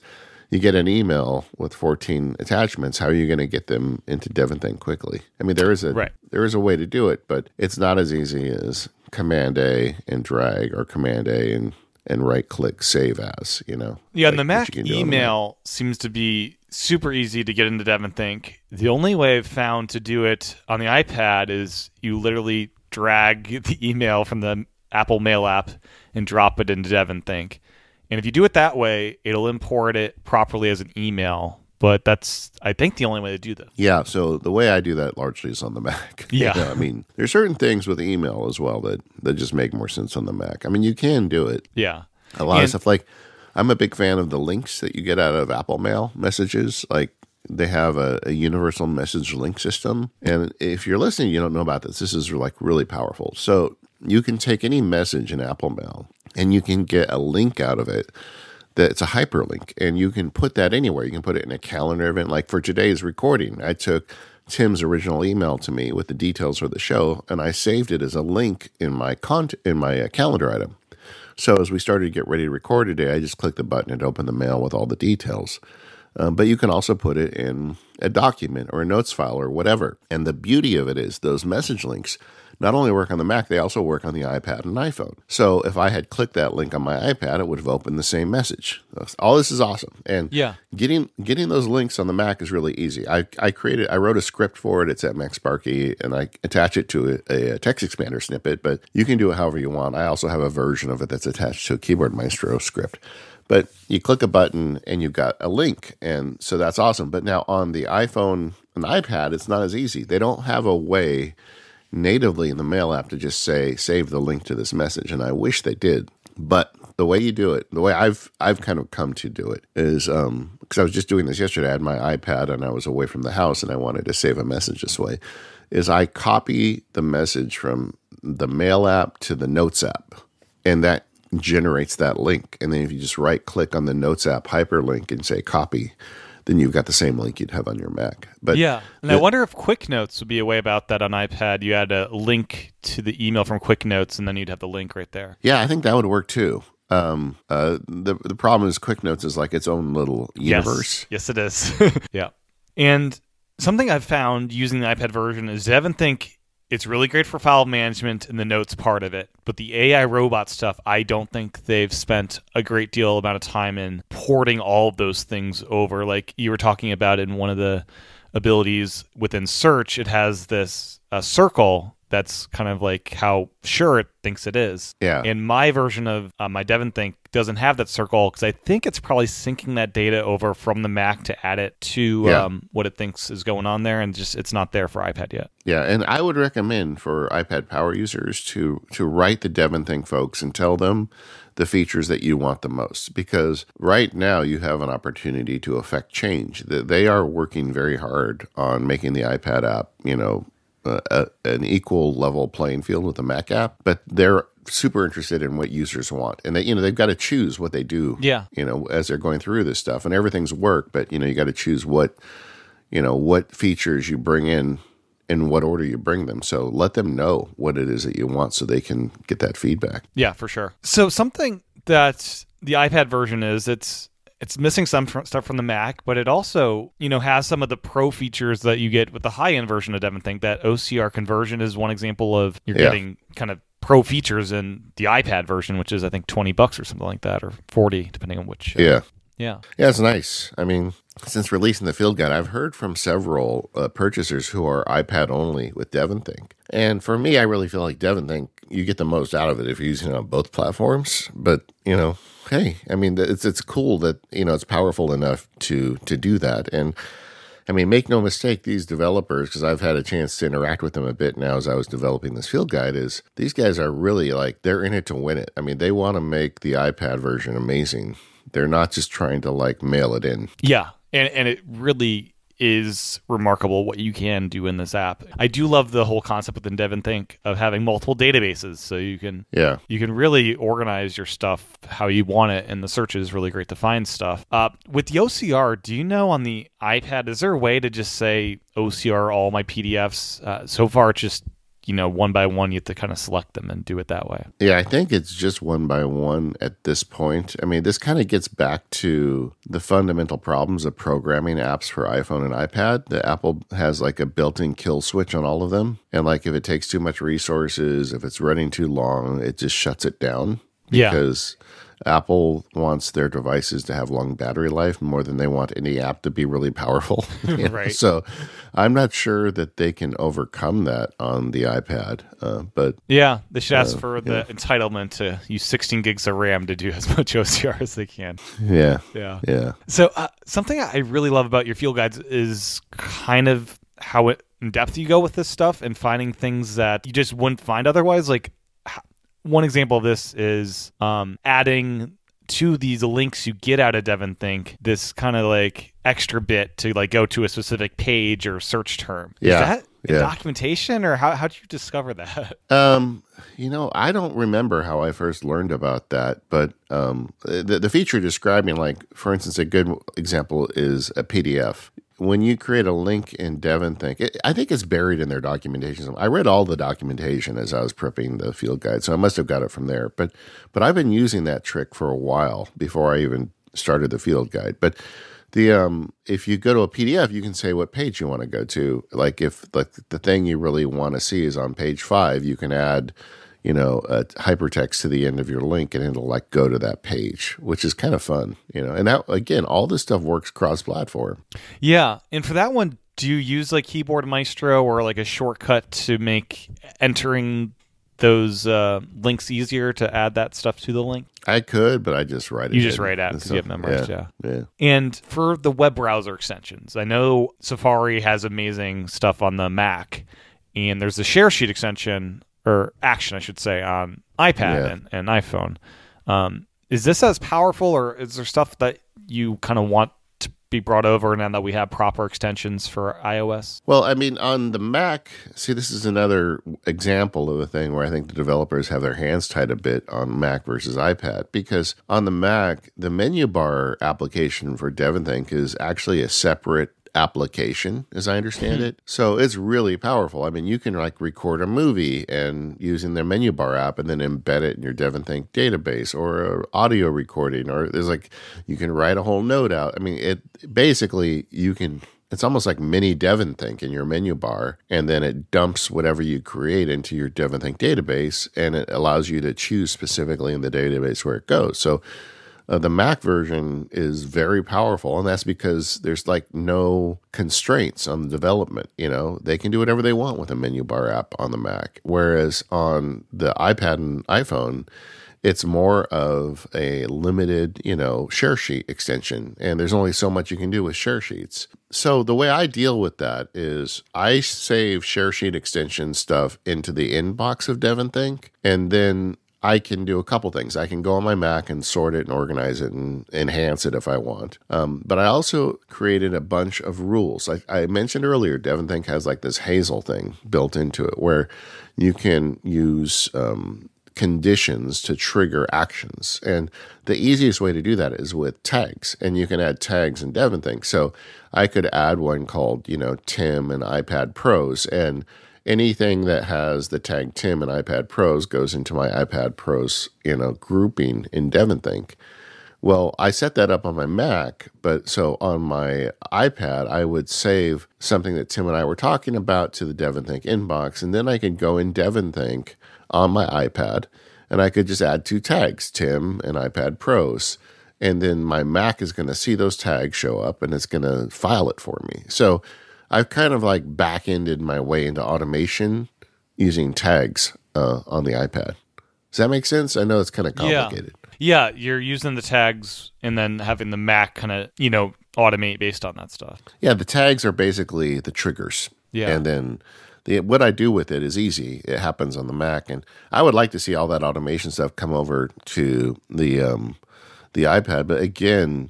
you get an email with 14 attachments how are you going to get them into devonthink quickly i mean there is a right. there is a way to do it but it's not as easy as command a and drag or command a and and right click save as, you know. Yeah, like, and the Mac email the seems to be super easy to get into DevonThink. The only way I've found to do it on the iPad is you literally drag the email from the Apple Mail app and drop it into DevonThink. And if you do it that way, it'll import it properly as an email but that's I think the only way to do that. Yeah. So the way I do that largely is on the Mac. Yeah. You know, I mean, there's certain things with email as well that that just make more sense on the Mac. I mean, you can do it. Yeah. A lot and, of stuff like I'm a big fan of the links that you get out of Apple Mail messages. Like they have a, a, universal message link system. And if you're listening, you don't know about this. This is like really powerful. So you can take any message in Apple Mail and you can get a link out of it that it's a hyperlink and you can put that anywhere. You can put it in a calendar event. Like for today's recording, I took Tim's original email to me with the details for the show and I saved it as a link in my cont- in my uh, calendar item. So as we started to get ready to record today, I just clicked the button and opened the mail with all the details. Um, but you can also put it in a document or a notes file or whatever. And the beauty of it is those message links not only work on the Mac, they also work on the iPad and iPhone. So if I had clicked that link on my iPad, it would have opened the same message. All this is awesome. And yeah. getting getting those links on the Mac is really easy. I, I created I wrote a script for it. It's at Sparky, and I attach it to a, a text expander snippet, but you can do it however you want. I also have a version of it that's attached to a Keyboard Maestro script but you click a button and you've got a link and so that's awesome but now on the iphone and ipad it's not as easy they don't have a way natively in the mail app to just say save the link to this message and i wish they did but the way you do it the way i've i've kind of come to do it is um because i was just doing this yesterday i had my ipad and i was away from the house and i wanted to save a message this way is i copy the message from the mail app to the notes app and that generates that link and then if you just right click on the notes app hyperlink and say copy then you've got the same link you'd have on your Mac. But yeah, and the, I wonder if Quick Notes would be a way about that on iPad. You add a link to the email from Quick Notes, and then you'd have the link right there. Yeah, I think that would work too. Um, uh, the the problem is Quick Notes is like its own little universe. Yes, yes it is. yeah, and something I've found using the iPad version is I haven't think it's really great for file management and the notes part of it, but the AI robot stuff, I don't think they've spent a great deal amount of time in porting all of those things over. Like you were talking about in one of the abilities within search, it has this uh, circle that's kind of like how sure it thinks it is. Yeah. And my version of uh, my Devon Think doesn't have that circle because I think it's probably syncing that data over from the Mac to add it to yeah. um, what it thinks is going on there, and just it's not there for iPad yet. Yeah, and I would recommend for iPad Power users to to write the Devon Think folks and tell them the features that you want the most because right now you have an opportunity to affect change. They are working very hard on making the iPad app, you know, a, an equal level playing field with the Mac app, but they're super interested in what users want and they you know they've got to choose what they do yeah you know as they're going through this stuff and everything's work but you know you got to choose what you know what features you bring in in what order you bring them. So let them know what it is that you want so they can get that feedback. Yeah, for sure. So something that the iPad version is it's it's missing some stuff from the Mac, but it also, you know, has some of the pro features that you get with the high end version of Devon Think. That OCR conversion is one example of you're yeah. getting kind of pro features in the iPad version, which is I think twenty bucks or something like that, or forty depending on which. Yeah. Yeah. Yeah, it's nice. I mean, since releasing the field guide, I've heard from several uh, purchasers who are iPad only with Think, And for me, I really feel like Think you get the most out of it if you're using it on both platforms. But you know, hey, I mean, it's it's cool that you know it's powerful enough to to do that. And I mean, make no mistake, these developers, because I've had a chance to interact with them a bit now as I was developing this field guide, is these guys are really like they're in it to win it. I mean, they want to make the iPad version amazing. They're not just trying to like mail it in. Yeah, and and it really is remarkable what you can do in this app. I do love the whole concept within Dev and Think of having multiple databases so you can yeah you can really organize your stuff how you want it and the search is really great to find stuff. Uh, with the OCR, do you know on the iPad is there a way to just say OCR all my PDFs? Uh, so far it's just you know, one by one, you have to kind of select them and do it that way. Yeah, I think it's just one by one at this point. I mean, this kind of gets back to the fundamental problems of programming apps for iPhone and iPad. The Apple has like a built in kill switch on all of them. And like if it takes too much resources, if it's running too long, it just shuts it down. Because yeah. Apple wants their devices to have long battery life more than they want any app to be really powerful. right. Know? So I'm not sure that they can overcome that on the iPad. Uh, but yeah, they should ask uh, for the yeah. entitlement to use 16 gigs of RAM to do as much OCR as they can. Yeah. Yeah. Yeah. So uh, something I really love about your field guides is kind of how it in depth you go with this stuff and finding things that you just wouldn't find otherwise. Like one example of this is um, adding to these links you get out of Devon Think this kind of like extra bit to like go to a specific page or search term. Yeah. yeah. documentation or how how did you discover that? Um, you know, I don't remember how I first learned about that, but um, the the feature describing like for instance a good example is a PDF when you create a link in Devon, it, I think it's buried in their documentation. I read all the documentation as I was prepping the field guide, so I must have got it from there. But but I've been using that trick for a while before I even started the field guide. But the um, if you go to a PDF, you can say what page you want to go to. Like if like the thing you really want to see is on page five, you can add you know a hypertext to the end of your link and it'll like go to that page which is kind of fun you know and that again all this stuff works cross platform yeah and for that one do you use like keyboard maestro or like a shortcut to make entering those uh, links easier to add that stuff to the link i could but i just write it you just write out because you have memorized yeah, yeah yeah and for the web browser extensions i know safari has amazing stuff on the mac and there's the share sheet extension or action, I should say, on iPad yeah. and, and, iPhone. Um, is this as powerful, or is there stuff that you kind of want to be brought over now that we have proper extensions for iOS? Well, I mean, on the Mac, see, this is another example of a thing where I think the developers have their hands tied a bit on Mac versus iPad because on the Mac, the menu bar application for DevonThink is actually a separate application, as I understand mm-hmm. it. So it's really powerful. I mean, you can like record a movie and using their menu bar app and then embed it in your DevonThink database or a audio recording, or there's like you can write a whole note out. I mean, it basically you can it's almost like mini DevonThink in your menu bar, and then it dumps whatever you create into your DevonThink database, and it allows you to choose specifically in the database where it goes. So uh, the Mac version is very powerful, and that's because there's like no constraints on the development. You know, they can do whatever they want with a menu bar app on the Mac, whereas on the iPad and iPhone, it's more of a limited, you know, share sheet extension, and there's only so much you can do with share sheets. So the way I deal with that is I save share sheet extension stuff into the inbox of Devon Think, and then I can do a couple things. I can go on my Mac and sort it and organize it and enhance it if I want. Um, but I also created a bunch of rules. I, I mentioned earlier, DevonThink has like this Hazel thing built into it where you can use um, conditions to trigger actions. And the easiest way to do that is with tags. And you can add tags in DevonThink. So I could add one called, you know, Tim and iPad Pros and – anything that has the tag Tim and iPad Pros goes into my iPad Pros, you know, grouping in DevonThink. Well, I set that up on my Mac, but so on my iPad, I would save something that Tim and I were talking about to the DevonThink inbox, and then I could go in DevonThink on my iPad, and I could just add two tags, Tim and iPad Pros and then my Mac is going to see those tags show up and it's going to file it for me. So I've kind of like back ended my way into automation using tags uh, on the iPad. Does that make sense? I know it's kind of complicated. Yeah. yeah, you're using the tags and then having the Mac kind of, you know, automate based on that stuff. Yeah, the tags are basically the triggers. Yeah. And then the, what I do with it is easy. It happens on the Mac. And I would like to see all that automation stuff come over to the, um, the iPad. But again,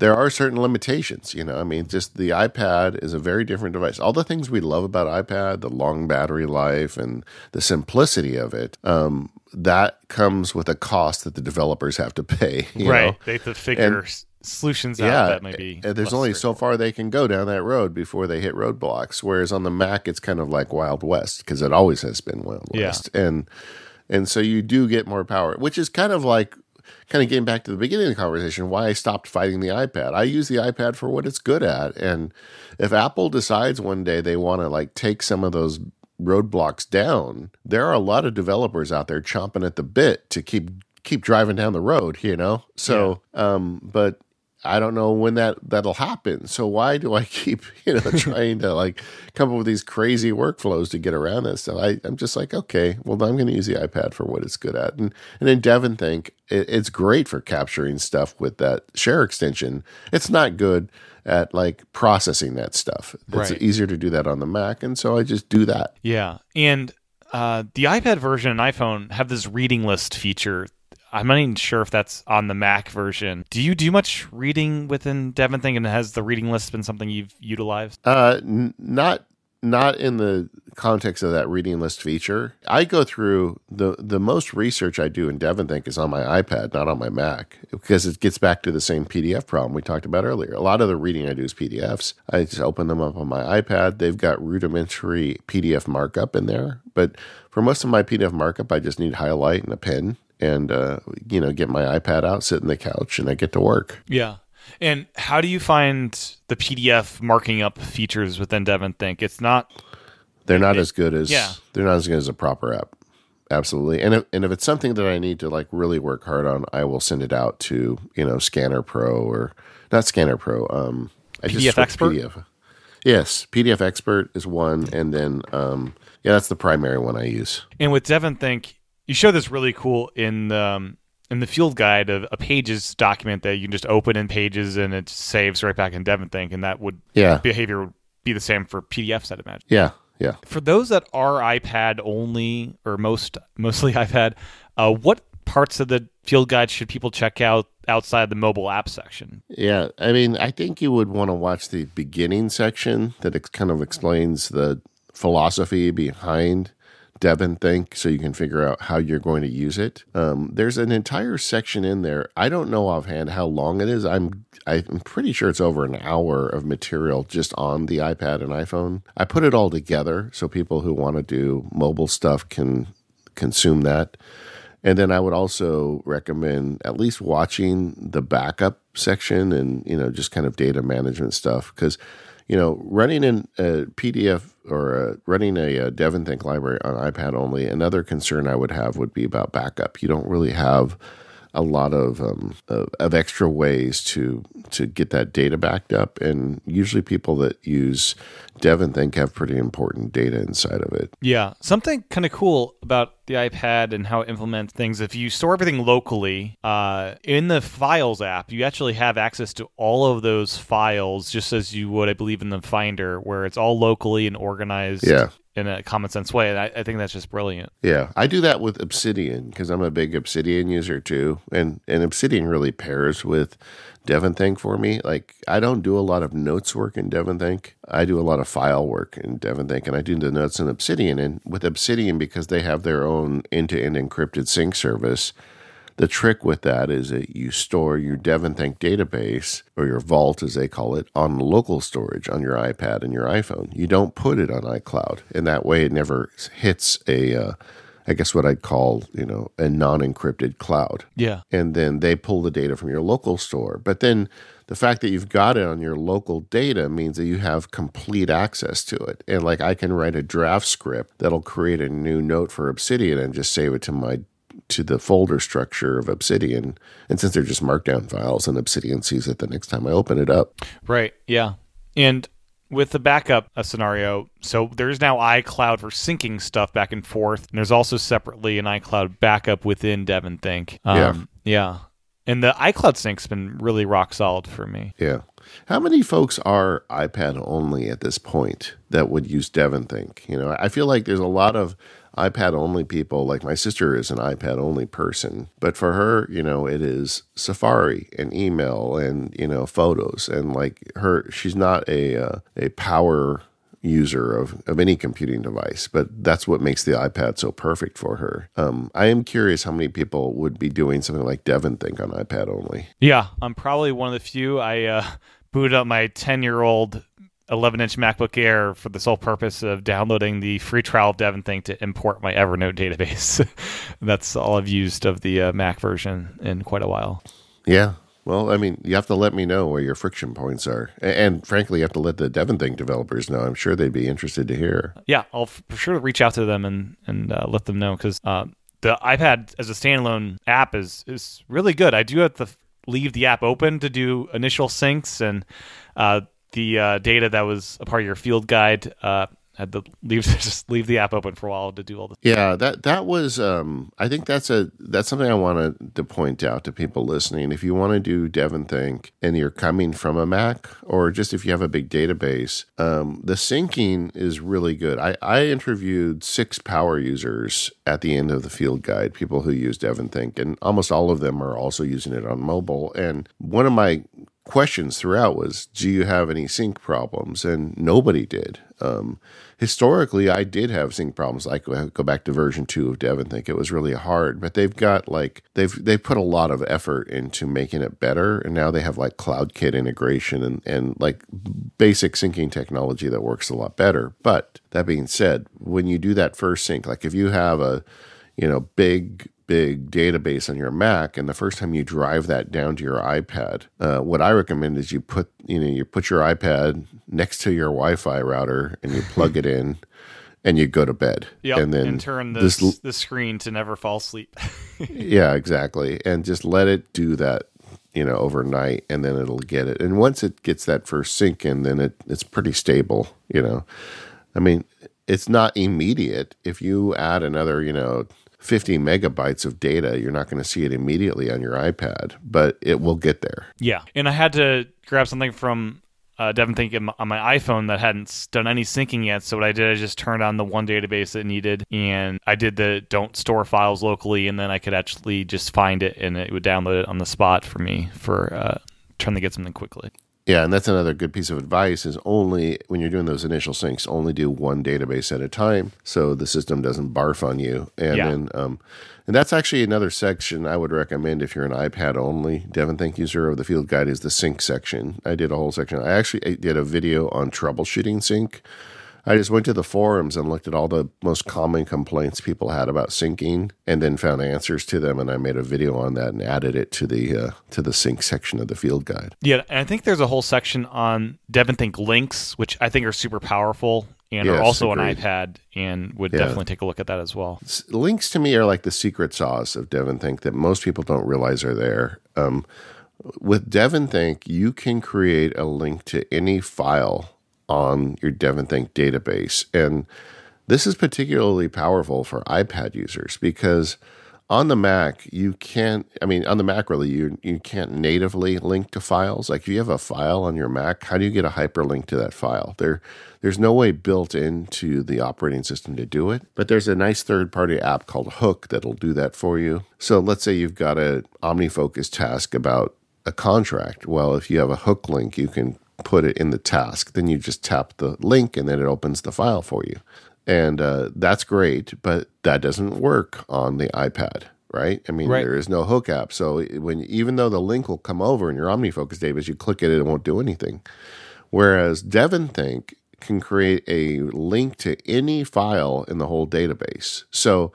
there are certain limitations. You know, I mean, just the iPad is a very different device. All the things we love about iPad, the long battery life and the simplicity of it, um, that comes with a cost that the developers have to pay. right. Know? They have to figure and, solutions yeah, out that might be. There's only so far they can go down that road before they hit roadblocks. Whereas on the Mac, it's kind of like Wild West because it always has been Wild West. Yeah. And, and so you do get more power, which is kind of like kind of getting back to the beginning of the conversation, why I stopped fighting the iPad. I use the iPad for what it's good at. And if Apple decides one day they want to like take some of those roadblocks down, there are a lot of developers out there chomping at the bit to keep keep driving down the road, you know? So yeah. um but I don't know when that that'll happen. So why do I keep you know trying to like come up with these crazy workflows to get around that stuff? I, I'm just like, okay, well I'm going to use the iPad for what it's good at. And and in Devin Think, it, it's great for capturing stuff with that share extension. It's not good at like processing that stuff. It's right. easier to do that on the Mac, and so I just do that. Yeah, and uh, the iPad version and iPhone have this reading list feature I'm not even sure if that's on the Mac version. Do you do much reading within Devon thing? And has the reading list been something you've utilized? Uh, n- not not in the context of that reading list feature. I go through the the most research I do in think is on my iPad, not on my Mac, because it gets back to the same PDF problem we talked about earlier. A lot of the reading I do is PDFs. I just open them up on my iPad. They've got rudimentary PDF markup in there, but for most of my PDF markup, I just need highlight and a pen and uh, you know get my iPad out, sit in the couch, and I get to work. Yeah. And how do you find the PDF marking up features within Devon Think? It's not. They're not it, as good as. Yeah. They're not as good as a proper app. Absolutely. And if, and if it's something that I need to like really work hard on, I will send it out to you know Scanner Pro or not Scanner Pro. Um, I PDF Expert. PDF. Yes, PDF Expert is one, and then um, yeah, that's the primary one I use. And with Devon Think, you show this really cool in the um, in the field guide of a pages document that you can just open in pages and it saves right back in DevonThink, and that would yeah behavior would be the same for PDFs, I'd imagine. Yeah, yeah. For those that are iPad only or most mostly iPad, uh, what parts of the field guide should people check out outside the mobile app section? Yeah, I mean, I think you would want to watch the beginning section that kind of explains the philosophy behind Devon think so you can figure out how you're going to use it. Um, there's an entire section in there. I don't know offhand how long it is. I'm I'm pretty sure it's over an hour of material just on the iPad and iPhone. I put it all together so people who want to do mobile stuff can consume that. And then I would also recommend at least watching the backup section and you know just kind of data management stuff because you know, running in a PDF or a, running a, a uh, DevonThink library on iPad only, another concern I would have would be about backup. You don't really have a lot of, um, of of extra ways to to get that data backed up, and usually people that use and think have pretty important data inside of it. Yeah. Something kind of cool about the iPad and how it implements things. If you store everything locally uh, in the Files app, you actually have access to all of those files, just as you would, I believe, in the Finder, where it's all locally and organized. Yeah. In a common sense way. And I, I think that's just brilliant. Yeah. I do that with Obsidian because I'm a big Obsidian user too. And, and Obsidian really pairs with DevonThink Think for me. Like I don't do a lot of notes work in DevonThink. Think. I do a lot of file work in DevonThink, Think, and I do the notes in Obsidian. And with Obsidian, because they have their own end-to-end encrypted sync service, the trick with that is that you store your DevonThink Think database or your vault, as they call it, on local storage on your iPad and your iPhone. You don't put it on iCloud, and that way it never hits a uh, I guess what I'd call, you know, a non-encrypted cloud. Yeah. And then they pull the data from your local store. But then the fact that you've got it on your local data means that you have complete access to it. And like I can write a draft script that'll create a new note for Obsidian and just save it to my to the folder structure of Obsidian. And since they're just markdown files and Obsidian sees it the next time I open it up. Right. Yeah. And with the backup uh, scenario, so there's now iCloud for syncing stuff back and forth, and there's also separately an iCloud backup within Devon Think. Um, yeah, yeah, and the iCloud sync's been really rock solid for me. Yeah, how many folks are iPad only at this point that would use Devon Think? You know, I feel like there's a lot of iPad only people, like my sister is an iPad only person, but for her, you know, it is Safari and email and, you know, photos. And like her, she's not a, uh, a power user of, of any computing device, but that's what makes the iPad so perfect for her. Um, I am curious how many people would be doing something like Devin think on iPad only. Yeah, I'm probably one of the few. I uh, up my 10 year old 11 inch MacBook Air for the sole purpose of downloading the free trial of DevonThink to import my Evernote database. That's all I've used of the uh, Mac version in quite a while. Yeah. Well, I mean, you have to let me know where your friction points are. And, and frankly, you have to let the DevonThink developers know. I'm sure they'd be interested to hear. Yeah. I'll for sure reach out to them and, and uh, let them know because uh, the iPad as a standalone app is, is really good. I do have to leave the app open to do initial syncs and uh, the uh, data that was a part of your field guide. Uh, had to leave just leave the app open for a while to do all this. Yeah, that that was. Um, I think that's a that's something I wanted to point out to people listening. If you want to do Devon Think and you're coming from a Mac, or just if you have a big database, um, the syncing is really good. I I interviewed six power users at the end of the field guide, people who use Devon Think, and almost all of them are also using it on mobile. And one of my questions throughout was, "Do you have any sync problems?" And nobody did. Um, historically, I did have sync problems. I uh, go back to version two of Dev and think it was really hard, but they've got like they've they put a lot of effort into making it better, and now they have like CloudKit integration and and like basic syncing technology that works a lot better. But that being said, when you do that first sync, like if you have a you know big big database on your Mac, and the first time you drive that down to your iPad, uh, what I recommend is you put you know you put your iPad next to your Wi-Fi router and you plug it in, and you go to bed. and then and turn this, this the screen to never fall asleep. yeah, exactly, and just let it do that you know overnight and then it'll get it and once it gets that first sync in then it it's pretty stable you know i mean it's not immediate if you add another you know 50 megabytes of data, you're not going to see it immediately on your iPad, but it will get there. Yeah. And I had to grab something from uh, Devin Thinking on my iPhone that hadn't done any syncing yet. So what I did, I just turned on the one database it needed, and I did the don't store files locally, and then I could actually just find it, and it would download it on the spot for me for uh, trying to get something quickly. Yeah, and that's another good piece of advice is only when you're doing those initial syncs, only do one database at a time so the system doesn't barf on you. And yeah. then um, and that's actually another section I would recommend if you're an iPad only Devon Think user of the field guide is the sync section. I did a whole section. I actually did a video on troubleshooting sync I just went to the forums and looked at all the most common complaints people had about syncing, and then found answers to them. And I made a video on that and added it to the uh, to the sync section of the field guide. Yeah, and I think there's a whole section on DevonThink links, which I think are super powerful and yes, are also agreed. iPad, and would yeah. definitely take a look at that as well. Links to me are like the secret sauce of DevonThink that most people don't realize are there. Um, with DevonThink, you can create a link to any file on your DevonThink database. And this is particularly powerful for iPad users because on the Mac, you can't, I mean, on the Mac, really, you, you can't natively link to files. Like if you have a file on your Mac, how do you get a hyperlink to that file? There, there's no way built into the operating system to do it, but there's a nice third party app called Hook that'll do that for you. So let's say you've got an OmniFocus task about a contract. Well, if you have a hook link, you can put it in the task. Then you just tap the link and then it opens the file for you. And uh, that's great, but that doesn't work on the iPad, right? I mean, right. there is no hook app. So when even though the link will come over in your OmniFocus, Dave, as you click it, it won't do anything. Whereas DevonThink can create a link to any file in the whole database. So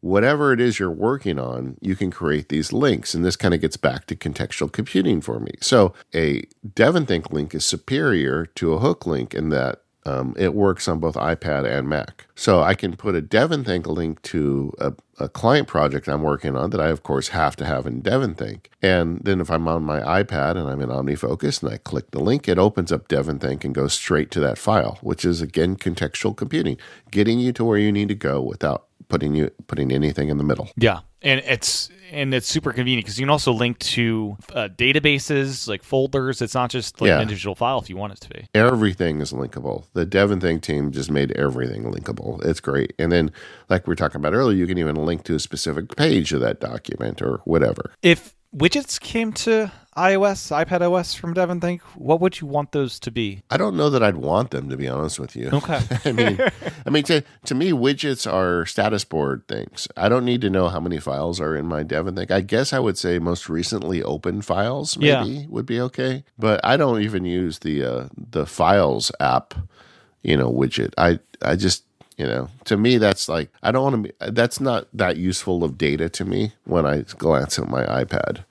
whatever it is you're working on, you can create these links. And this kind of gets back to contextual computing for me. So a DevonThink link is superior to a hook link in that um, it works on both iPad and Mac. So I can put a DevonThink link to a, a, client project I'm working on that I, of course, have to have in DevonThink. And then if I'm on my iPad and I'm in OmniFocus and I click the link, it opens up DevonThink and goes straight to that file, which is, again, contextual computing, getting you to where you need to go without putting you putting anything in the middle. Yeah, and it's and it's super convenient because you can also link to uh, databases like folders. It's not just like yeah. an individual file if you want it to be. Everything is linkable. The Dev and Think team just made everything linkable. It's great. And then, like we were talking about earlier, you can even link to a specific page of that document or whatever. If widgets came to iOS, iPad OS from Devin think? What would you want those to be? I don't know that I'd want them to be honest with you. Okay. I mean, I mean to to me, widgets are status board things. I don't need to know how many files are in my Devin think. I guess I would say most recently open files maybe yeah. would be okay, but I don't even use the uh, the files app, you know, widget. I I just you know to me that's like i don't want to be that's not that useful of data to me when i glance at my ipad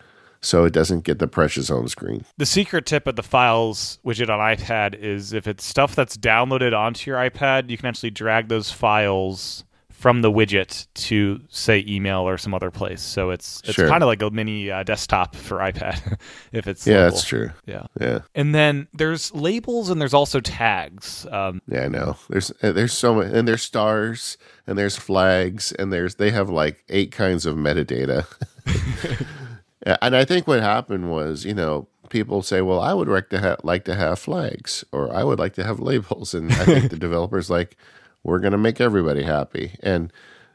so it doesn't get the precious home screen. The secret tip of the files widget on iPad is if it's stuff that's downloaded onto your iPad, you can actually drag those files from the widget to say email or some other place. So it's it's sure. kind of like a mini uh, desktop for iPad if it's yeah, labeled. that's true. Yeah, yeah. And then there's labels and there's also tags. Um, yeah, I know. There's uh, there's so much and there's stars and there's flags and there's they have like eight kinds of metadata. And I think what happened was, you know, people say, well, I would like to, ha- like to have flags or I would like to have labels. And I think the developer's like, we're going to make everybody happy. And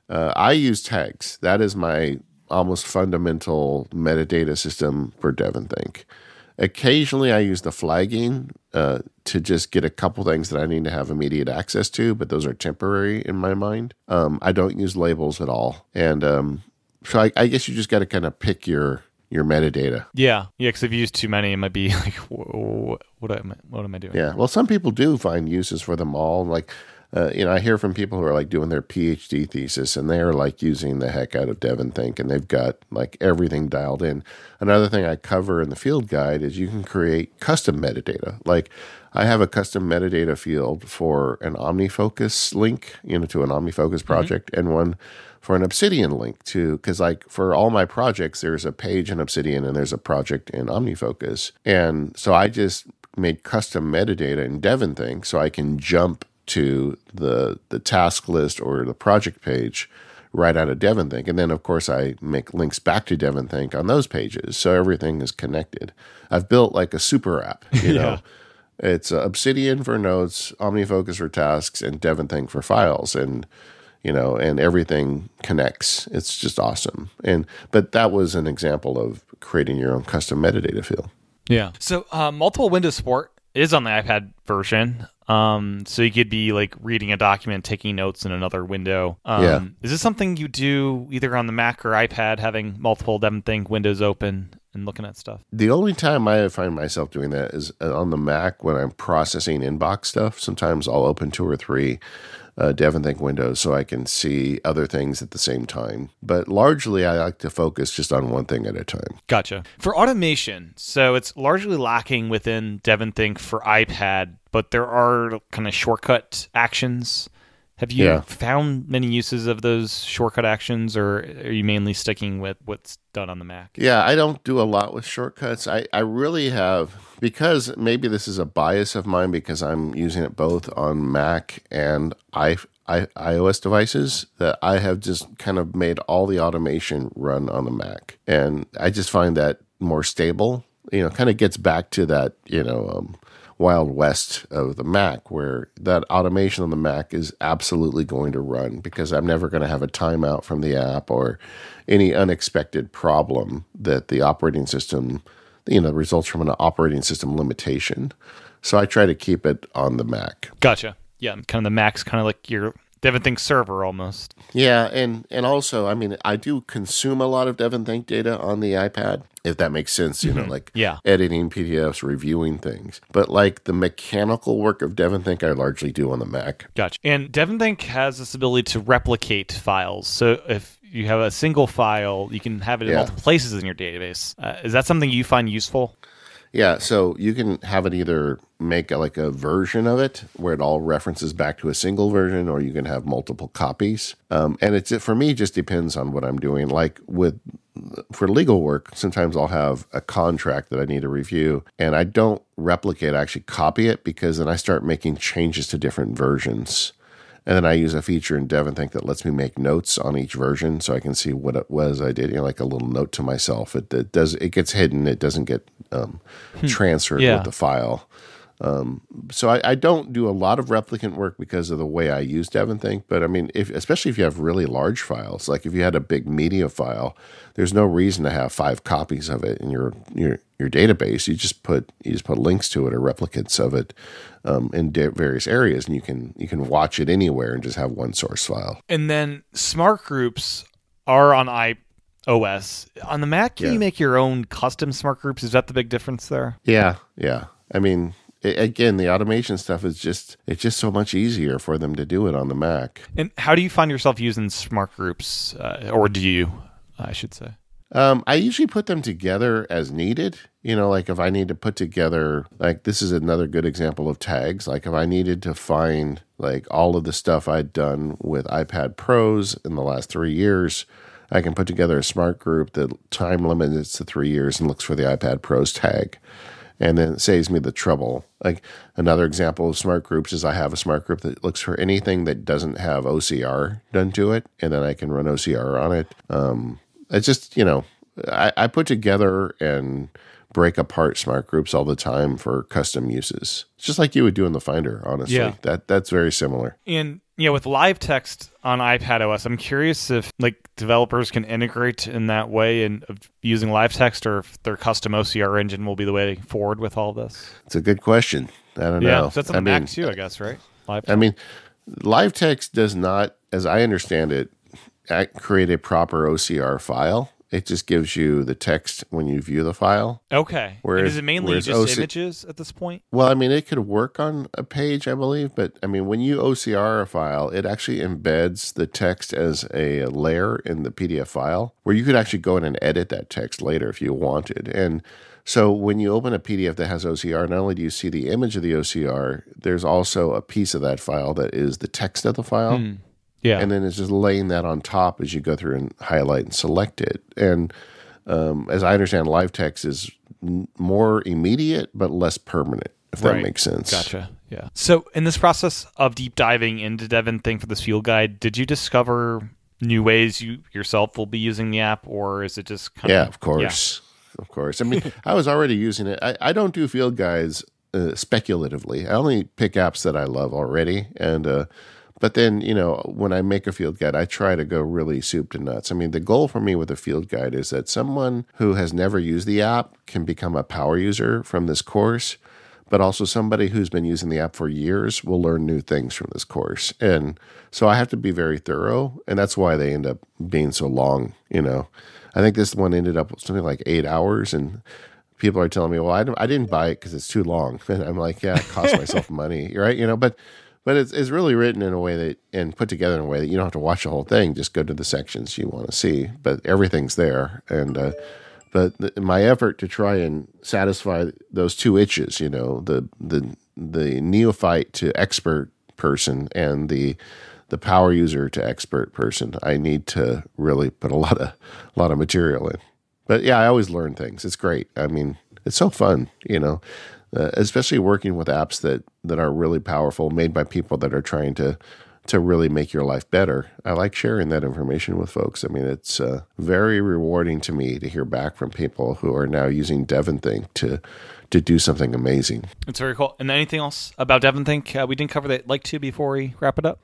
uh, I use tags. That is my almost fundamental metadata system for Dev and Think. Occasionally, I use the flagging uh, to just get a couple things that I need to have immediate access to, but those are temporary in my mind. Um, I don't use labels at all. And um, so I, I guess you just got to kind of pick your your metadata. Yeah, yeah. Because if you use too many, it might be like, what am I, what am I doing? Yeah. Well, some people do find uses for them all. Like, uh, you know, I hear from people who are like doing their PhD thesis, and they are like using the heck out of Devon Think, and they've got like everything dialed in. Another thing I cover in the field guide is you can create custom metadata. Like, I have a custom metadata field for an OmniFocus link, you know, to an OmniFocus mm-hmm. project, mm-hmm. and one for an Obsidian link too, because like for all my projects, there's a page in Obsidian and there's a project in OmniFocus. And so I just made custom metadata in Devon thing so I can jump to the the task list or the project page right out of Devon Think. And then, of course, I make links back to Devon Think on those pages. So everything is connected. I've built like a super app, you yeah. know. It's uh, Obsidian for notes, OmniFocus for tasks, and Devon Think for files. And you know, and everything connects. It's just awesome. And but that was an example of creating your own custom metadata field. Yeah. So uh, multiple window support is on the iPad version. Um, so you could be like reading a document, taking notes in another window. Um, yeah. Is this something you do either on the Mac or iPad, having multiple them thing windows open and looking at stuff? The only time I find myself doing that is uh, on the Mac when I'm processing inbox stuff. Sometimes I'll open two or three uh, Devonthink Windows, so I can see other things at the same time. But largely, I like to focus just on one thing at a time. Gotcha. For automation, so it's largely lacking within Devonthink for iPad, but there are kind of shortcut actions have you yeah. found many uses of those shortcut actions, or are you mainly sticking with what's done on the Mac? Yeah, I don't do a lot with shortcuts. I, I really have, because maybe this is a bias of mine because I'm using it both on Mac and I, I, iOS devices, that I have just kind of made all the automation run on the Mac. And I just find that more stable. You know, kind of gets back to that, you know, um, wild west of the Mac, where that automation on the Mac is absolutely going to run because I'm never going to have a timeout from the app or any unexpected problem that the operating system, you know, results from an operating system limitation. So I try to keep it on the Mac. Gotcha. Yeah, kind of the Mac's kind of like your Devon Think server almost. Yeah, and and also, I mean, I do consume a lot of Devon Think data on the iPad, if that makes sense. You mm-hmm. know, like yeah. editing PDFs, reviewing things, but like the mechanical work of Devon Think, I largely do on the Mac. Gotcha. And Devon Think has this ability to replicate files. So if you have a single file, you can have it in yeah. multiple places in your database. Uh, is that something you find useful? Yeah, so you can have it either make a, like a version of it where it all references back to a single version, or you can have multiple copies. Um, and it's for me just depends on what I'm doing. Like with for legal work, sometimes I'll have a contract that I need to review, and I don't replicate; I actually copy it because then I start making changes to different versions. And then I use a feature in DevonThink that lets me make notes on each version, so I can see what it was I did. You know, like a little note to myself. It, it does. It gets hidden. It doesn't get um, hmm. transferred yeah. with the file. Um, so I, I, don't do a lot of replicant work because of the way I use DevonThink, but I mean, if, especially if you have really large files, like if you had a big media file, there's no reason to have five copies of it in your your your database. You just put you just put links to it or replicants of it um, in various areas, and you can you can watch it anywhere and just have one source file. And then smart groups are on I OS. On the Mac, can yeah. you make your own custom smart groups? Is that the big difference there? Yeah, yeah. I mean, it, again, the automation stuff is just it's just so much easier for them to do it on the Mac. And how do you find yourself using smart groups, uh, or do you? I should say. Um, I usually put them together as needed. You know, like if I need to put together, like this is another good example of tags. Like if I needed to find like all of the stuff I'd done with iPad Pros in the last three years, I can put together a smart group that time limits to three years and looks for the iPad Pros tag and then it saves me the trouble. Like another example of smart groups is I have a smart group that looks for anything that doesn't have OCR done to it, and then I can run OCR on it. Um, it's just you know I, I put together and break apart smart groups all the time for custom uses. It's just like you would do in the Finder, honestly. Yeah. That that's very similar. And yeah, you know, with live text on iPad OS, I'm curious if like developers can integrate in that way and using live text or if their custom OCR engine will be the way forward with all this. It's a good question. I don't yeah, know. That's on I Mac mean, too, I guess, right? Live text. I mean, live text does not, as I understand it, create a proper OCR file it just gives you the text when you view the file. Okay. Whereas, is it mainly just OC- images at this point? Well, I mean, it could work on a page, I believe, but I mean, when you OCR a file, it actually embeds the text as a layer in the PDF file where you could actually go in and edit that text later if you wanted. And so when you open a PDF that has OCR, not only do you see the image of the OCR, there's also a piece of that file that is the text of the file. Hmm. Yeah. And then it's just laying that on top as you go through and highlight and select it. And um, as I understand, live text is n- more immediate but less permanent, if right. that makes sense. Gotcha. Yeah. So, in this process of deep diving into Devin Thing for this field guide, did you discover new ways you yourself will be using the app, or is it just kind of? Yeah, of course. Yeah. Of course. I mean, I was already using it. I, I don't do field guides uh, speculatively. I only pick apps that I love already. And, uh, but then, you know, when I make a field guide, I try to go really soup to nuts. I mean, the goal for me with a field guide is that someone who has never used the app can become a power user from this course, but also somebody who's been using the app for years will learn new things from this course. And so I have to be very thorough, and that's why they end up being so long, you know. I think this one ended up something like eight hours, and people are telling me, "Well, I, I didn't buy it because it's too long," and I'm like, "Yeah, it cost myself money, right?" You know, but but it's, it's really written in a way that and put together in a way that you don't have to watch the whole thing just go to the sections you want to see but everything's there and uh, but the, my effort to try and satisfy those two itches you know the the the neophyte to expert person and the the power user to expert person i need to really put a lot of a lot of material in but yeah i always learn things it's great i mean it's so fun you know uh, especially working with apps that that are really powerful, made by people that are trying to to really make your life better. I like sharing that information with folks. I mean, it's uh, very rewarding to me to hear back from people who are now using DevonThink to to do something amazing. It's very cool. And anything else about DevonThink uh, we didn't cover that like to before we wrap it up?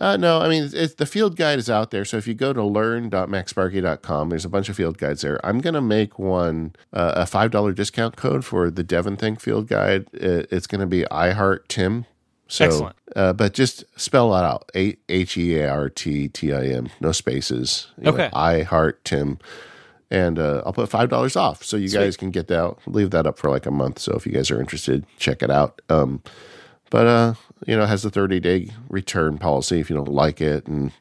Uh, no, I mean, it's, the field guide is out there. So if you go to learn.maxsparky.com, there's a bunch of field guides there. I'm going to make one, uh, a $5 discount code for the Devon Think field guide. it's going to be I Heart Tim. So, Excellent. Uh, but just spell that out H E A R T T I M, no spaces. okay. Know, I Heart Tim. And uh, I'll put $5 off. So you Sweet. guys can get that, leave that up for like a month. So if you guys are interested, check it out. Um, but uh, you know, has a 30 day return policy if you don't like it, and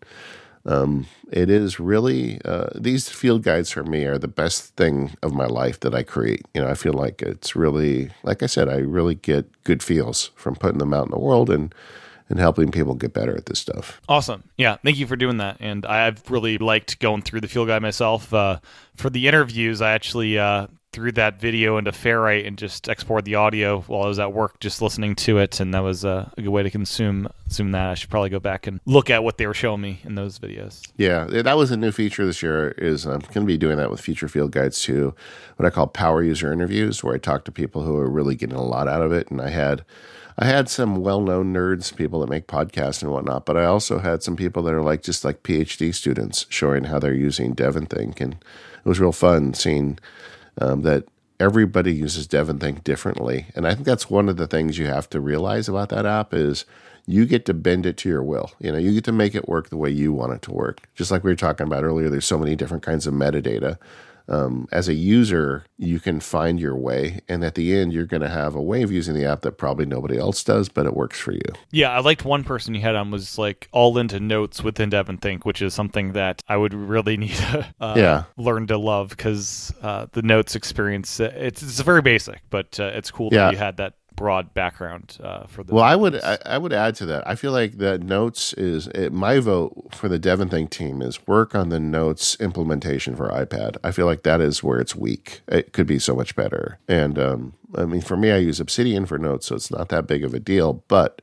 um, it is really uh, these field guides for me are the best thing of my life that I create. You know, I feel like it's really, like I said, I really get good feels from putting them out in the world and and helping people get better at this stuff. Awesome. Yeah. Thank you for doing that. And I've really liked going through the field guide myself. Uh, for the interviews, I actually uh, threw that video into Fairlight and just export the audio while I was at work, just listening to it, and that was uh, a, good way to consume consume that. I should probably go back and look at what they were showing me in those videos. Yeah, that was a new feature this year. Is I'm um, going to be doing that with future field guides too, what I call power user interviews, where I talk to people who are really getting a lot out of it, and I had. I had some well-known nerds, people that make podcasts and whatnot, but I also had some people that are like just like PhD students showing how they're using Dev and Think, and it was real fun seeing um, that everybody uses DevonThink differently. And I think that's one of the things you have to realize about that app is you get to bend it to your will. You know, you get to make it work the way you want it to work. Just like we were talking about earlier, there's so many different kinds of metadata um, as a user, you can find your way. And at the end, you're going to have a way of using the app that probably nobody else does, but it works for you. Yeah, I liked one person you had on was like all into notes within Dev and Think, which is something that I would really need to uh, yeah. learn to love because uh, the notes experience, uh, it's, it's very basic, but uh, it's cool yeah. that you had that broad background uh, for the. Well, I would I, I, would add to that. I feel like the notes is it, my vote for the Devon Think team is work on the notes implementation for iPad. I feel like that is where it's weak. It could be so much better. And um, I mean, for me, I use Obsidian for notes, so it's not that big of a deal. But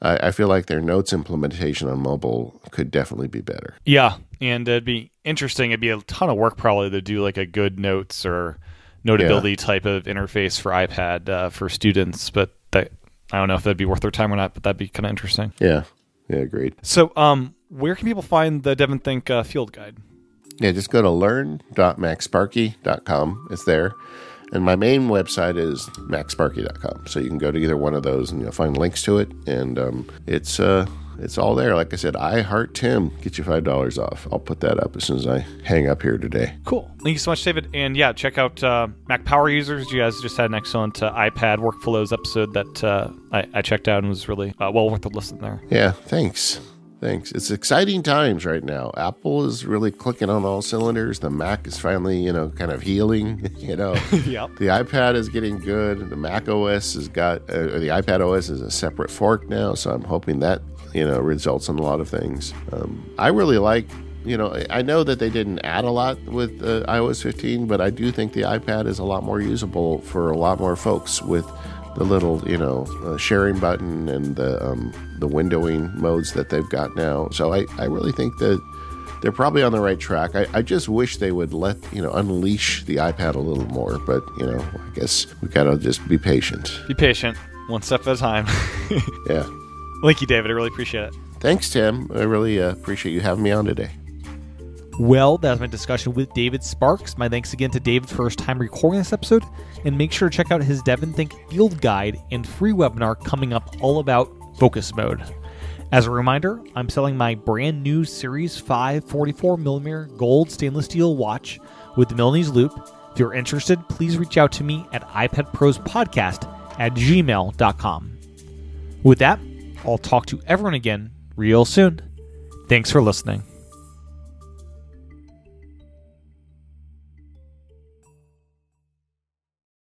I, I feel like their notes implementation on mobile could definitely be better. Yeah, and it'd be interesting. It'd be a ton of work probably to do like a good notes or Notability yeah. type of interface for iPad uh, for students, but that, I don't know if that'd be worth their time or not, but that'd be kind of interesting. Yeah, yeah, agreed. So, um, where can people find the Devon Think uh, Field Guide? Yeah, just go to learn.maxsparky.com. It's there. And my main website is maxsparky.com. So you can go to either one of those and you'll find links to it. And um, it's uh, it's all there. Like I said, I heart Tim. Get you five dollars off. I'll put that up as soon as I hang up here today. Cool. Thank you so much, David. And yeah, check out uh, Mac Power Users. You guys just had an excellent uh, iPad workflows episode that uh, I, I, checked out and was really uh, well worth the listen there. Yeah. Thanks. Thanks. It's exciting times right now. Apple is really clicking on all cylinders. The Mac is finally, you know, kind of healing. You know, yep. the iPad is getting good. The Mac OS has got, uh, the iPad OS is a separate fork now. So I'm hoping that you know, results in a lot of things. Um, I really like, you know, I know that they didn't add a lot with uh, iOS 15, but I do think the iPad is a lot more usable for a lot more folks with the little, you know, uh, sharing button and the um, the windowing modes that they've got now. So I, I really think that they're probably on the right track. I, I, just wish they would let you know unleash the iPad a little more, but you know, I guess we gotta just be patient. Be patient, one step at a time. yeah. Thank you, David. I really appreciate it. Thanks, Tim. I really uh, appreciate you having me on today. Well, that was my discussion with David Sparks. My thanks again to David for his time recording this episode, and make sure to check out his Devon Think Field Guide and free webinar coming up all about focus mode. As a reminder, I'm selling my brand new Series 5 44mm gold stainless steel watch with the Milanese loop. If you're interested, please reach out to me at iPad Pros Podcast at gmail.com. With that, I'll talk to everyone again real soon. Thanks for listening.